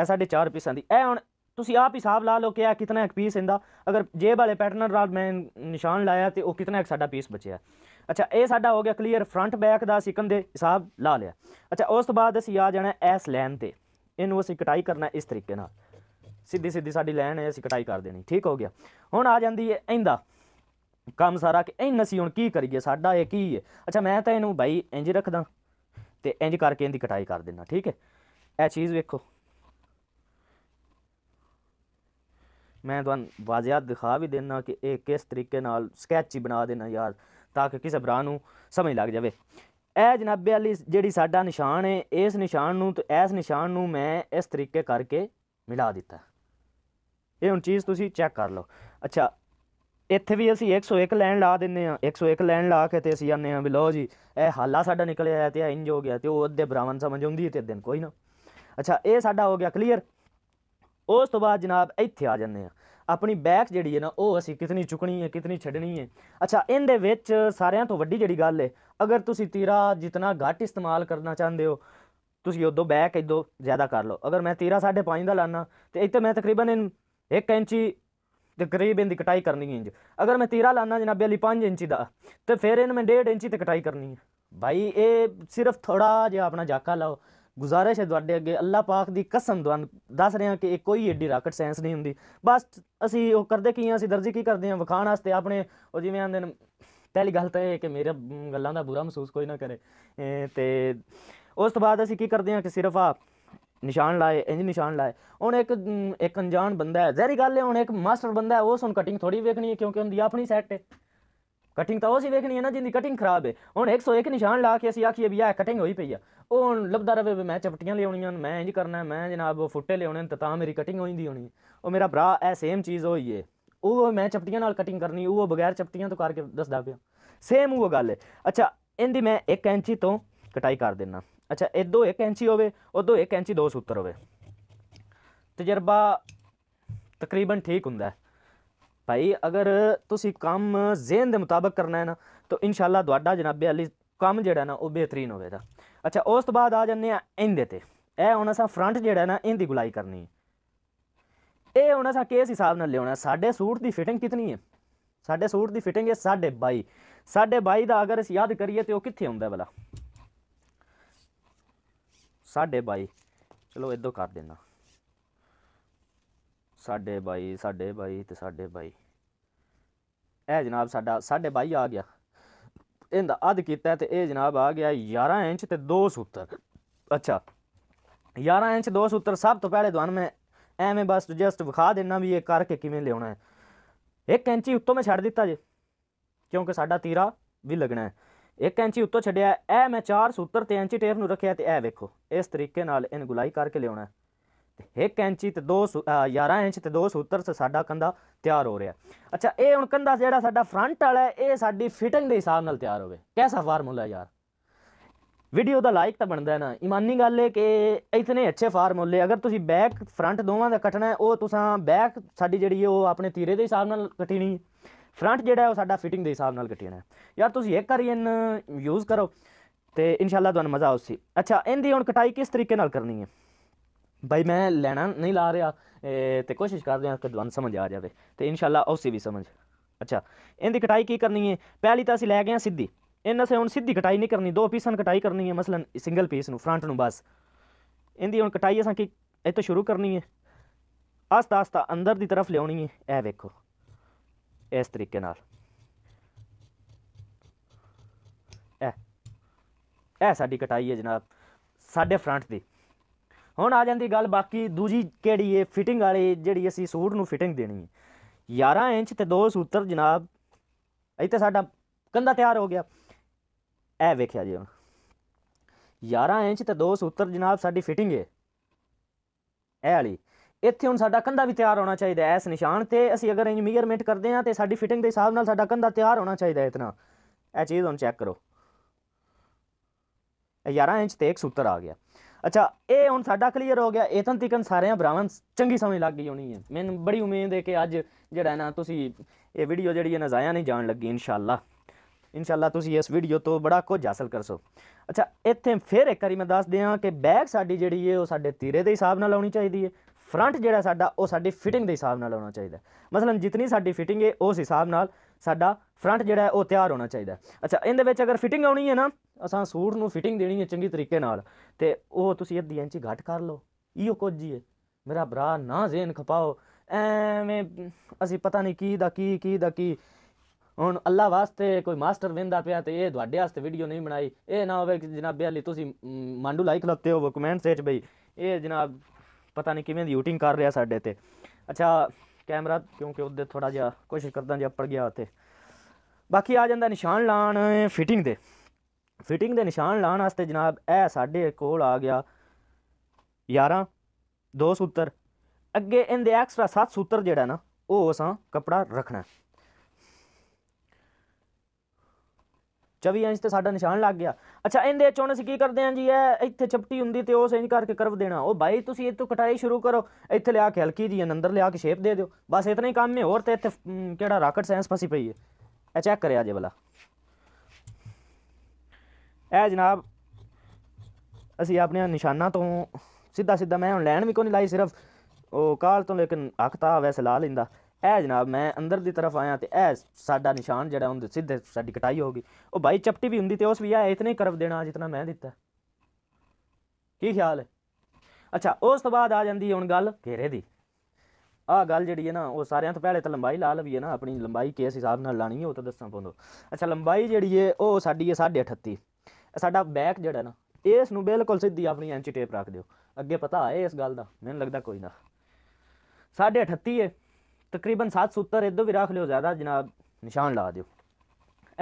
ਇਹ ਸਾਡੇ ਚਾਰ ਪੀਸਾਂ ਦੀ ਇਹ ਹੁਣ ਤੁਸੀਂ ਆਪ ਹਿਸਾਬ ਲਾ ਲਓ ਕਿ ਇਹ ਕਿਤਨਾ ਇੱਕ ਪੀਸ ਇੰਦਾ ਅਗਰ ਜੇਬ ਵਾਲੇ ਪੈਟਰਨ ਨਾਲ ਮੈਂ ਨਿਸ਼ਾਨ ਲਾਇਆ ਤੇ ਉਹ ਕਿਤਨਾ ਇੱਕ ਸਾਡਾ ਪੀਸ ਬਚਿਆ ਅੱਛਾ ਇਹ ਸਾਡਾ ਹੋ ਗਿਆ ਕਲੀਅਰ ਫਰੰਟ ਬੈਕ ਦਾ ਸਿਕਮ ਦੇ ਹਿਸਾਬ ਲਾ ਲਿਆ ਅੱਛਾ ਉਸ ਤੋਂ ਬਾਅਦ ਅਸੀਂ ਆ ਜਾਣਾ ਇਸ ਲਾਈਨ ਤੇ ਇਹਨੂੰ ਅਸੀਂ ਕਟਾਈ ਕਰਨਾ ਇਸ ਤਰੀਕੇ ਨਾਲ ਸਿੱਧੀ ਸਿੱਧੀ ਸਾਡੀ ਲਾਈਨ ਹੈ ਅਸੀਂ ਕਟਾਈ ਕਰ ਦੇਣੀ ਠੀਕ ਹੋ ਗਿਆ ਹੁਣ ਆ ਜਾਂਦੀ ਹੈ ਇਹਦਾ ਕੰਮ ਸਾਰਾ ਕਿ ਐਨ ਅਸੀਂ ਹੁਣ ਕੀ ਕਰੀਏ ਸਾਡਾ ਇਹ ਕੀ ਹੈ ਅੱਛਾ ਮੈਂ ਤਾਂ ਇਹਨੂੰ ਭਾਈ ਇੰਜ ਰੱਖਦਾ ਤੇ ਇੰਜ ਕਰਕੇ ਇਹਦੀ ਕਟਾਈ ਕਰ ਦੇਣਾ ਠੀਕ ਹੈ ਇਹ ਚੀਜ਼ ਵੇਖੋ ਮੈਂ ਤੁਹਾਨੂੰ ਵਾਜ਼ਿਆ ਦਿਖਾ ਵੀ ਦੇਣਾ ਕਿ ਇਹ ਕਿਸ ਤਰੀਕੇ ਨਾਲ ਸਕੈਚ ਹੀ ਬਣਾ ਦੇਣਾ ਯਾਰ ਤਾਂ ਕਿ ਕਿਸੇ ਭਰਾ ਨੂੰ ਸਮਝ ਲੱਗ ਜਾਵੇ ਇਹ ਜਨਾਬੇ ਵਾਲੀ ਜਿਹੜੀ ਸਾਡਾ ਨਿਸ਼ਾਨ ਹੈ ਇਸ ਨਿਸ਼ਾਨ ਨੂੰ ਤੇ ਇਸ ਨਿਸ਼ਾਨ ਨੂੰ ਮੈਂ ਇਸ ਤਰੀਕੇ ਕਰਕੇ ਮਿਲਾ ਦਿੱਤਾ ਇਹ ਹੁਣ ਚੀਜ਼ ਤੁਸੀਂ ਚੈੱਕ ਕਰ ਲਓ ਅੱਛਾ ਇੱਥੇ ਵੀ ਅਸੀਂ 101 ਲਾਈਨ ਲਾ ਦਿੰਨੇ ਆ 101 ਲਾਈਨ ਲਾ ਕੇ ਤੇ ਅਸੀਂ ਆਨੇ ਆ ਵੀ ਲਓ ਜੀ ਇਹ ਹਾਲਾ ਸਾਡਾ ਨਿਕਲਿਆ ਆ ਤੇ ਇੰਜ ਹੋ ਗਿਆ ਤੇ ਉਹ ਅੱਧੇ ਬਰਾਵਨ ਸਮਝ ਆਉਂਦੀ ਤੇ ਦਿਨ ਕੋਈ ਨਾ ਅੱਛਾ ਇਹ ਸਾਡਾ ਹੋ ਗਿਆ ਕਲੀਅਰ ਉਸ ਤੋਂ ਬਾਅਦ ਜਨਾਬ ਇੱਥੇ ਆ ਜੰਨੇ ਆ ਆਪਣੀ ਬੈਕ ਜਿਹੜੀ ਹੈ ਨਾ ਉਹ ਅਸੀਂ ਕਿਤਨੀ ਚੁਕਣੀ ਹੈ ਕਿਤਨੀ ਛੱਡਣੀ ਹੈ ਅੱਛਾ ਇਹਦੇ ਵਿੱਚ ਸਾਰਿਆਂ ਤੋਂ ਵੱਡੀ ਜਿਹੜੀ ਗੱਲ ਹੈ ਅਗਰ ਤੁਸੀਂ ਤੀਰਾ ਜਿੰਨਾ ਘੱਟ ਇਸਤੇਮਾਲ ਕਰਨਾ ਚਾਹੁੰਦੇ ਹੋ ਤੁਸੀਂ ਉਦੋਂ ਬੈਕ ਇਦੋਂ ਜ਼ਿਆਦਾ ਕਰ ਲਓ ਅਗਰ ਮੈਂ ਤੀਰਾ 5 ਦਾ ਲਾਣਾ ਤੇ ਇੱਥੇ ਮੈਂ ਤਕਰੀਬਨ 1 ਇੰਚੀ ਤੇ ਕਰੀਬ ਇਹਦੀ ਕਟਾਈ ਕਰਨੀ ਹੈ ਇੰਜ ਅਗਰ ਮੈਂ ਤੀਰਾ ਲਾਣਾ ਜਨਾਬ ਅਲੀ 5 ਇੰਚੀ ਦਾ ਤੇ ਫਿਰ ਇਹਨੂੰ ਮੈਂ 1.5 ਇੰਚੀ ਤੇ ਕਟਾਈ ਕਰਨੀ ਹੈ ਭਾਈ ਇਹ ਸਿਰਫ ਥੋੜਾ ਜਿਹਾ ਆਪਣਾ ਜਾਕਾ ਲਾਓ ਗੁਜ਼ਾਰਿਸ਼ ਹੈ ਤੁਹਾਡੇ ਅੱਗੇ ਅੱਲਾਹ ਪਾਕ ਦੀ ਕਸਮ ਦਵਾਨ ਦੱਸ ਰਹੇ ਹਾਂ ਕਿ ਇਹ ਕੋਈ ਏਡੀ ਰਾਕਟ ਸਾਇੰਸ ਨਹੀਂ ਹੁੰਦੀ ਬਸ ਅਸੀਂ ਉਹ ਕਰਦੇ ਕੀ ਆ ਅਸੀਂ ਦਰਜੀ ਕੀ ਕਰਦੇ ਆ ਵਿਖਾਣ ਵਾਸਤੇ ਆਪਣੇ ਉਹ ਜਿਵੇਂ ਆਂਦੇ ਨੇ ਪਹਿਲੀ ਗੱਲ ਤਾਂ ਇਹ ਕਿ ਮੇਰੇ ਗੱਲਾਂ ਦਾ ਬੁਰਾ ਮਹਿਸੂਸ ਕੋਈ ਨਾ ਕਰੇ ਤੇ ਉਸ ਤੋਂ ਬਾਅਦ ਅਸੀਂ ਕੀ ਕਰਦੇ ਆ ਕਿ ਸਿਰਫ ਆ ਨਿਸ਼ਾਨ ਲਾਏ ਇੰਜ ਨਿਸ਼ਾਨ ਲਾਏ ਹੁਣ ਇੱਕ ਇੱਕ ਅਣਜਾਣ ਬੰਦਾ ਹੈ ਜ਼ਹਿਰੀ ਗੱਲ ਹੈ ਹੁਣ ਇੱਕ ਮਾਸਟਰ ਬੰਦਾ ਹੈ ਉਹ ਸੁਣ ਕਟਿੰਗ ਥੋੜੀ ਵੇਖਣੀ ਹੈ ਕਿਉਂਕਿ ਉਹਦੀ ਆਪਣੀ ਸੈੱਟ ਹੈ ਕਟਿੰਗ ਤਾਂ ਉਹ ਸੀ ਵੇਖਣੀ ਹੈ ਨਾ ਜਿੰਦੀ ਕਟਿੰਗ ਖਰਾਬ ਹੈ ਹੁਣ 101 ਨਿਸ਼ਾਨ ਲਾ ਕੇ ਅਸੀਂ ਆਖੀਏ ਵੀ ਆ ਕਟਿੰਗ ਹੋਈ ਪਈ ਆ ਉਹ ਹੁਣ ਲੱਭਦਾ ਰਵੇ ਮੈਂ ਚਪਟੀਆਂ ਲਿਆਉਣੀਆਂ ਮੈਂ ਇੰਜ ਕਰਨਾ ਮੈਂ ਜਨਾਬ ਫੁੱਟੇ ਲਿਆਉਣੇ ਤਾਂ ਤਾਂ ਮੇਰੀ ਕਟਿੰਗ ਹੋਈਂਦੀ ਹੋਣੀ ਉਹ ਮੇਰਾ ਭਰਾ ਐ ਸੇਮ ਚੀਜ਼ ਹੋਈ ਏ ਉਹ ਮੈਂ ਚਪਟੀਆਂ ਨਾਲ ਕਟਿੰਗ ਕਰਨੀ ਉਹ ਬਗੈਰ ਚਪਟੀਆਂ ਤੋਂ ਕਰਕੇ ਦੱਸਦਾ ਪਿਆ ਸੇਮ ਉਹ ਗੱਲ ਹੈ ਅੱਛਾ ਇਹਦੀ ਮੈਂ 1 ਇੰਚੀ ਤੋਂ ਕਟਾਈ ਕਰ ਦੇਣਾ ਅੱਛਾ ਇਦੋਂ 1 ਇੰਚੀ ਹੋਵੇ ਉਦੋਂ 1 ਇੰਚੀ 2 ਸੂਤਰ ਹੋਵੇ ਤਜਰਬਾ ਤਕਰੀਬਨ ਠੀਕ ਹੁੰਦਾ ਭਾਈ ਅਗਰ ਤੁਸੀਂ ਕੰਮ ਜ਼ੇਨ ਦੇ ਮੁਤਾਬਕ ਕਰਨਾ ਹੈ ਨਾ ਤਾਂ ਇਨਸ਼ਾਅੱਲਾ ਤੁਹਾਡਾ ਜਨਾਬ ਅਲੀ ਕੰਮ ਜਿਹੜਾ ਨਾ ਉਹ ਬਿਹਤਰੀਨ ਹੋਵੇਗਾ ਅੱਛਾ ਉਸ ਤੋਂ ਬਾਅਦ ਆ ਜੰਨੇ ਆ ਇਹਦੇ ਤੇ ਇਹ ਹੁਣ ਅਸਾਂ ਫਰੰਟ ਜਿਹੜਾ ਨਾ ਇਹਦੀ ਗੁਲਾਈ ਕਰਨੀ ਹੈ ਇਹ ਹੁਣ ਅਸਾਂ ਕਿਸ ਹਿਸਾਬ ਨਾਲ ਲਿਆਉਣਾ ਸਾਡੇ ਸੂਟ ਦੀ ਫਿਟਿੰਗ ਕਿਤਨੀ ਹੈ ਸਾਡੇ ਸੂਟ ਦੀ ਫਿਟਿੰਗ ਹੈ 22 22 ਦਾ ਅਗਰ ਅਸੀਂ ਯਾਦ ਕਰੀਏ ਤੇ ਉਹ ਕਿੱਥੇ ਹੁੰਦਾ ਬਲਾ 22 ਚਲੋ ਇਦੋਂ ਕਰ ਦਿੰਦਾ ਸਾਡੇ ਬਾਈ ਸਾਡੇ ਬਾਈ ਤੇ ਸਾਡੇ ਬਾਈ ਇਹ ਜਨਾਬ ਸਾਡਾ ਸਾਡੇ ਬਾਈ ਆ ਗਿਆ ਇਹਦਾ ਅੱਧ ਕੀਤਾ ਤੇ ਇਹ ਜਨਾਬ ਆ ਗਿਆ 11 ਇੰਚ ਤੇ 2 ਸੂਤਰ ਅੱਛਾ 11 ਇੰਚ 2 ਸੂਤਰ ਸਭ ਤੋਂ ਪਹਿਲੇ ਦਵਾਨ ਮੈਂ ਐਵੇਂ ਬਸ ਜਸਟ ਵਿਖਾ ਦੇਣਾ ਵੀ ਇਹ ਕਰਕੇ ਕਿਵੇਂ ਲਿਆਉਣਾ ਹੈ 1 ਇੰਚੀ ਉੱਤੋਂ ਮੈਂ ਛੱਡ ਦਿੱਤਾ ਜੇ ਕਿਉਂਕਿ ਸਾਡਾ ਤੀਰਾ ਵੀ ਲੱਗਣਾ ਹੈ 1 ਇੰਚੀ ਉੱਤੋਂ ਛੱਡਿਆ ਇਹ ਮੈਂ 4 ਸੂਤਰ ਤੇ ਇੰਚੀ ਟੇਪ ਨੂੰ ਰੱਖਿਆ ਤੇ ਇਹ ਵੇਖੋ ਇਸ ਤਰੀਕੇ ਨਾਲ ਇਹਨੂੰ ਗੁਲਾਈ ਕਰਕੇ ਲਿਆਉਣਾ 1 ਇੰਚ ਤੇ 2 11 ਇੰਚ ਤੇ 2 ਸੂਤਰ ਸਾਡਾ ਕੰਦਾ ਤਿਆਰ ਹੋ ਰਿਹਾ ਅੱਛਾ ਇਹ ਹੁਣ ਕੰਦਾ ਜਿਹੜਾ ਸਾਡਾ ਫਰੰਟ ਵਾਲਾ ਇਹ ਸਾਡੀ ਫਿਟਿੰਗ ਦੇ ਹਿਸਾਬ ਨਾਲ ਤਿਆਰ ਹੋਵੇ ਕਿਹਦਾ ਫਾਰਮੂਲਾ ਯਾਰ ਵੀਡੀਓ ਦਾ ਲਾਈਕ ਤਾਂ ਬਣਦਾ ਨਾ ਇਮਾਨੀ ਗੱਲ ਹੈ ਕਿ ਇਤਨੇ ਅੱਛੇ ਫਾਰਮੂਲੇ ਅਗਰ ਤੁਸੀਂ ਬੈਕ ਫਰੰਟ ਦੋਵਾਂ ਦਾ ਕੱਟਣਾ ਉਹ ਤੁਸੀਂ ਬੈਕ ਸਾਡੀ ਜਿਹੜੀ ਉਹ ਆਪਣੇ ਤੀਰੇ ਦੇ ਹਿਸਾਬ ਨਾਲ ਕੱਟਣੀ ਫਰੰਟ ਜਿਹੜਾ ਉਹ ਸਾਡਾ ਫਿਟਿੰਗ ਦੇ ਹਿਸਾਬ ਨਾਲ ਕੱਟਣਾ ਯਾਰ ਤੁਸੀਂ ਇੱਕ ਵਾਰੀ ਇਹਨ ਯੂਜ਼ ਕਰੋ ਤੇ ਇਨਸ਼ਾਅੱਲਾ ਤੁਹਾਨੂੰ ਮਜ਼ਾ ਆਉਸੀ ਅੱਛਾ ਇਹਦੀ ਹੁਣ ਕਟਾਈ ਕਿਸ ਤਰੀਕੇ ਨਾਲ ਕਰਨੀ ਹੈ ਭਾਈ ਮੈਂ ਲੈਣਾ ਨਹੀਂ ਲਾ ਰਿਹਾ ਤੇ ਕੋਸ਼ਿਸ਼ ਕਰਦੇ ਹਾਂ ਕਿ ਦਵੰਦ ਸਮਝ ਆ ਜਾਵੇ ਤੇ ਇਨਸ਼ਾਅੱਲਾ ਉਸੇ ਵੀ ਸਮਝ ਅੱਛਾ ਇਹਦੀ ਕਟਾਈ ਕੀ ਕਰਨੀ ਹੈ ਪਹਿਲੀ ਤਾਂ ਅਸੀਂ ਲੈ ਗਏ ਹਾਂ ਸਿੱਧੀ ਇਹਨਾਂ ਸੇ ਹੁਣ ਸਿੱਧੀ ਕਟਾਈ ਨਹੀਂ ਕਰਨੀ ਦੋ ਪੀਸਾਂ ਕਟਾਈ ਕਰਨੀ ਹੈ ਮਸਲਨ ਸਿੰਗਲ ਪੀਸ ਨੂੰ ਫਰੰਟ ਨੂੰ ਬਸ ਇਹਦੀ ਹੁਣ ਕਟਾਈ ਅਸਾਂ ਕੀ ਇੱਥੋਂ ਸ਼ੁਰੂ ਕਰਨੀ ਹੈ ਆਸਤਾ ਆਸਤਾ ਅੰਦਰ ਦੀ ਤਰਫ ਲਿਆਉਣੀ ਹੈ ਇਹ ਵੇਖੋ ਇਸ ਤਰੀਕੇ ਨਾਲ ਇਹ ਇਹ ਸਾਡੀ ਕਟਾਈ ਹੈ ਜਨਾਬ ਸਾਡੇ ਫਰੰਟ ਦੀ ਹੁਣ ਆ ਜਾਂਦੀ ਗੱਲ ਬਾਕੀ ਦੂਜੀ ਕਿਹੜੀ ਏ ਫਿਟਿੰਗ ਵਾਲੀ ਜਿਹੜੀ ਅਸੀਂ ਸੂਟ ਨੂੰ ਫਿਟਿੰਗ ਦੇਣੀ ਹੈ 11 ਇੰਚ ਤੇ ਦੋ ਸੂਤਰ ਜਨਾਬ ਇੱਥੇ ਸਾਡਾ ਕੰਧਾ ਤਿਆਰ ਹੋ ਗਿਆ ਐ ਵੇਖਿਆ ਜੀ ਹੁਣ 11 ਇੰਚ ਤੇ ਦੋ ਸੂਤਰ ਜਨਾਬ ਸਾਡੀ ਫਿਟਿੰਗ ਏ ਐ ਵਾਲੀ ਇੱਥੇ ਹੁਣ ਸਾਡਾ ਕੰਧਾ ਵੀ ਤਿਆਰ ਹੋਣਾ ਚਾਹੀਦਾ ਐ ਇਸ ਨਿਸ਼ਾਨ ਤੇ ਅਸੀਂ ਅਗਰ ਇੰਜ ਮੀਅਰਮੈਂਟ ਕਰਦੇ ਹਾਂ ਤੇ ਸਾਡੀ ਫਿਟਿੰਗ ਦੇ ਹਿਸਾਬ ਨਾਲ ਸਾਡਾ ਕੰਧਾ ਤਿਆਰ ਹੋਣਾ ਚਾਹੀਦਾ ਇਤਨਾ ਇਹ ਚੀਜ਼ ਹੁਣ ਚੈੱਕ ਕਰੋ 11 ਇੰਚ ਤੇ ਇੱਕ ਸੂਤਰ ਆ ਗਿਆ ਅੱਛਾ ਇਹ ਹੁਣ ਸਾਡਾ ਕਲੀਅਰ ਹੋ ਗਿਆ ਇਹ ਤਾਂ ਤਿਕਨ ਸਾਰਿਆਂ ਭਰਾਵਾਂ ਚੰਗੀ ਸਮਝ ਲੱਗ ਗਈ ਹੋਣੀ ਹੈ ਮੈਨੂੰ ਬੜੀ ਉਮੀਦ ਹੈ ਕਿ ਅੱਜ ਜਿਹੜਾ ਨਾ ਤੁਸੀਂ ਇਹ ਵੀਡੀਓ ਜਿਹੜੀ ਹੈ ਨਾ ਜ਼ਾਇਆ ਨਹੀਂ ਜਾਣ ਲੱਗੀ ਇਨਸ਼ਾਅੱਲਾ ਇਨਸ਼ਾਅੱਲਾ ਤੁਸੀਂ ਇਸ ਵੀਡੀਓ ਤੋਂ ਬੜਾ ਕੁਝ ਹਾਸਲ ਕਰ ਸੋ ਅੱਛਾ ਇੱਥੇ ਫਿਰ ਇੱਕ ਵਾਰੀ ਮੈਂ ਦੱਸ ਦਿਆਂ ਕਿ ਬੈਕ ਸਾਡੀ ਜਿਹੜੀ ਹੈ ਉਹ ਸਾਡੇ ਤੀਰੇ ਦੇ ਹਿਸਾਬ ਨਾਲ ਆਉਣੀ ਚਾਹੀਦੀ ਹੈ ਫਰੰਟ ਜਿਹੜਾ ਸਾਡਾ ਉਹ ਸਾਡੀ ਫਿਟਿੰਗ ਦੇ ਹਿਸਾਬ ਨਾਲ ਆਉਣਾ ਚਾਹੀਦਾ ਮਸਲਨ ਜਿੰਨੀ ਸਾਡੀ ਫਿਟਿੰਗ ਹੈ ਉਸ ਹਿਸਾਬ ਨਾਲ ਸਾਡਾ ਫਰੰਟ ਜਿਹੜਾ ਉਹ ਤਿਆਰ ਹੋਣਾ ਚਾਹੀਦਾ ਅੱਛਾ ਇਹਦੇ ਵਿੱਚ ਅਗਰ ਫਿਟਿੰਗ ਆਉਣੀ ਹੈ ਨਾ ਅਸਾਂ ਸੂਟ ਨੂੰ ਫਿਟਿੰਗ ਦੇਣੀ ਹੈ ਚੰਗੀ ਤਰੀਕੇ ਨਾਲ ਤੇ ਉਹ ਤੁਸੀਂ ਅੱਧੀ ਇੰਚ ਘੱਟ ਕਰ ਲਓ ਇਹੋ ਕੁਝ ਹੀ ਹੈ ਮੇਰਾ ਭਰਾ ਨਾ ਜ਼ੇਨ ਖਪਾਓ ਐਵੇਂ ਅਸੀਂ ਪਤਾ ਨਹੀਂ ਕੀ ਦਾ ਕੀ ਕੀ ਦਾ ਕੀ ਹੁਣ ਅੱਲਾ ਵਾਸਤੇ ਕੋਈ ਮਾਸਟਰ ਵਿੰਦਾ ਪਿਆ ਤੇ ਇਹ ਤੁਹਾਡੇ ਵਾਸਤੇ ਵੀਡੀਓ ਨਹੀਂ ਬਣਾਈ ਇਹ ਨਾ ਹੋਵੇ ਕਿ ਜਨਾਬ ਅਲੀ ਤੁਸੀਂ ਮੰਡੂ ਲਾਈਕ ਲੱਤੇ ਹੋ ਕਮੈਂਟ ਸੇਚ ਬਈ ਇਹ ਜਨਾਬ ਪਤਾ ਨਹੀਂ ਕਿਵੇਂ ਦੀ ਯੂਟਿੰਗ ਕਰ ਰਿਹਾ ਸਾਡੇ ਤੇ ਅੱਛਾ ਕੈਮਰਾ ਕਿਉਂਕਿ ਉਹਦੇ ਥੋੜਾ ਜਿਹਾ ਕੋਸ਼ਿਸ਼ ਕਰਦਾ ਜਿਹਾ ਪੜ ਗਿਆ ਉੱਥੇ ਬਾਕੀ ਆ ਜਾਂਦਾ ਨਿਸ਼ਾਨ ਲਾਣ ਫਿਟਿੰਗ ਦੇ ਫਿਟਿੰਗ ਦੇ ਨਿਸ਼ਾਨ ਲਾਣ ਵਾਸਤੇ ਜਨਾਬ ਇਹ ਸਾਡੇ ਕੋਲ ਆ ਗਿਆ 11 ਦੋ ਸੂਤਰ ਅੱਗੇ ਇਹਦੇ ਐਕਸਟਰਾ 7 ਸੂਤਰ ਜਿਹੜਾ ਨਾ ਉਹ ਅਸਾਂ ਕਪੜਾ ਰੱਖਣਾ 24 ਇੰਚ ਤੇ ਸਾਡਾ ਨਿਸ਼ਾਨ ਲੱਗ ਗਿਆ ਅੱਛਾ ਇਹਦੇ ਚੋਂ ਅਸੀਂ ਕੀ ਕਰਦੇ ਆਂ ਜੀ ਇਹ ਇੱਥੇ ਚਪਟੀ ਹੁੰਦੀ ਤੇ ਉਸ ਇੰਜ ਕਰਕੇ ਕਰਵ ਦੇਣਾ ਉਹ ਭਾਈ ਤੁਸੀਂ ਇਹ ਕਟਾਈ ਸ਼ੁਰੂ ਕਰੋ ਇੱਥੇ ਲਿਆ ਕੇ ਹਲਕੀ ਜੀ ਅੰਦਰ ਲਿਆ ਕੇ ਸ਼ੇਪ ਦੇ ਦਿਓ ਬਸ ਇਤਨਾ ਹੀ ਕੰਮ ਹੈ ਹੋਰ ਤੇ ਇੱਥੇ ਕਿਹੜਾ ਰਾਕਟ ਸਾਇੰਸ ਫਸੀ ਪਈ ਹੈ ਇਹ ਚੈੱਕ ਕਰਿਆ ਜੇ ਬਲਾ ਇਹ ਜਨਾਬ ਅਸੀਂ ਆਪਣੇ ਨਿਸ਼ਾਨਾ ਤੋਂ ਸਿੱਧਾ ਸਿੱਧਾ ਮੈਂ ਹੁਣ ਲੈਣ ਵੀ ਕੋਈ ਨਹੀਂ ਲਾਈ ਸਿਰਫ ਉਹ ਕਾਲ ਤੋਂ ਲੇਕਿਨ ਅੱਖ ਤਾਂ ਵੈਸੇ ਲਾ ਲਿੰਦਾ ਇਹ ਜਨਾਬ ਮੈਂ ਅੰਦਰ ਦੀ ਤਰਫ ਆਇਆ ਤੇ ਇਹ ਸਾਡਾ ਨਿਸ਼ਾਨ ਜਿਹੜਾ ਉਹਦੇ ਸਿੱਧੇ ਸਾਡੀ ਕਟਾਈ ਹੋ ਗਈ ਉਹ ਭਾਈ ਚਪਟੀ ਵੀ ਹੁੰਦੀ ਤੇ ਉਸ ਵੀ ਆ ਇਤਨੇ ਕਰਵ ਦੇਣਾ ਜਿਤਨਾ ਮੈਂ ਦਿੱਤਾ ਕੀ ਖਿਆਲ ਹੈ ਅੱਛਾ ਉਸ ਤੋਂ ਬਾਅਦ ਆ ਜਾਂਦੀ ਹੁਣ ਗੱਲ ਘੇਰੇ ਦੀ ਆ ਗੱਲ ਜਿਹੜੀ ਹੈ ਨਾ ਉਹ ਸਾਰਿਆਂ ਤੋਂ ਪਹਿਲੇ ਤਾਂ ਲੰਬਾਈ ਲਾ ਲਵੀਏ ਨਾ ਆਪਣੀ ਲੰਬਾਈ ਕਿਸ ਹਿਸਾਬ ਨਾਲ ਲਾਣੀ ਹੈ ਉਹ ਤਾਂ ਦੱਸਾਂ ਪਉਂਦੋ ਅੱਛਾ ਲੰਬਾਈ ਜਿਹੜੀ ਹੈ ਉਹ ਸਾਡੀ ਹੈ 38.5 ਸਾਡਾ ਬੈਕ ਜਿਹੜਾ ਨਾ ਇਸ ਨੂੰ ਬਿਲਕੁਲ ਸਿੱਧੀ ਆਪਣੀ ਐਂਚੀ ਟੇਪ ਰੱਖ ਦਿਓ ਅੱਗੇ ਪਤਾ ਹੈ ਇਸ ਗੱਲ ਦਾ ਮੈਨੂੰ ਲੱਗਦਾ ਕੋਈ ਨਾ 38 ਹੈ ਤਕਰੀਬਨ 7 ਸੂਤਰ ਇਦੋਂ ਵੀ ਰੱਖ ਲਿਓ ਜ਼ਿਆਦਾ ਜਨਾਬ ਨਿਸ਼ਾਨ ਲਾ ਦਿਓ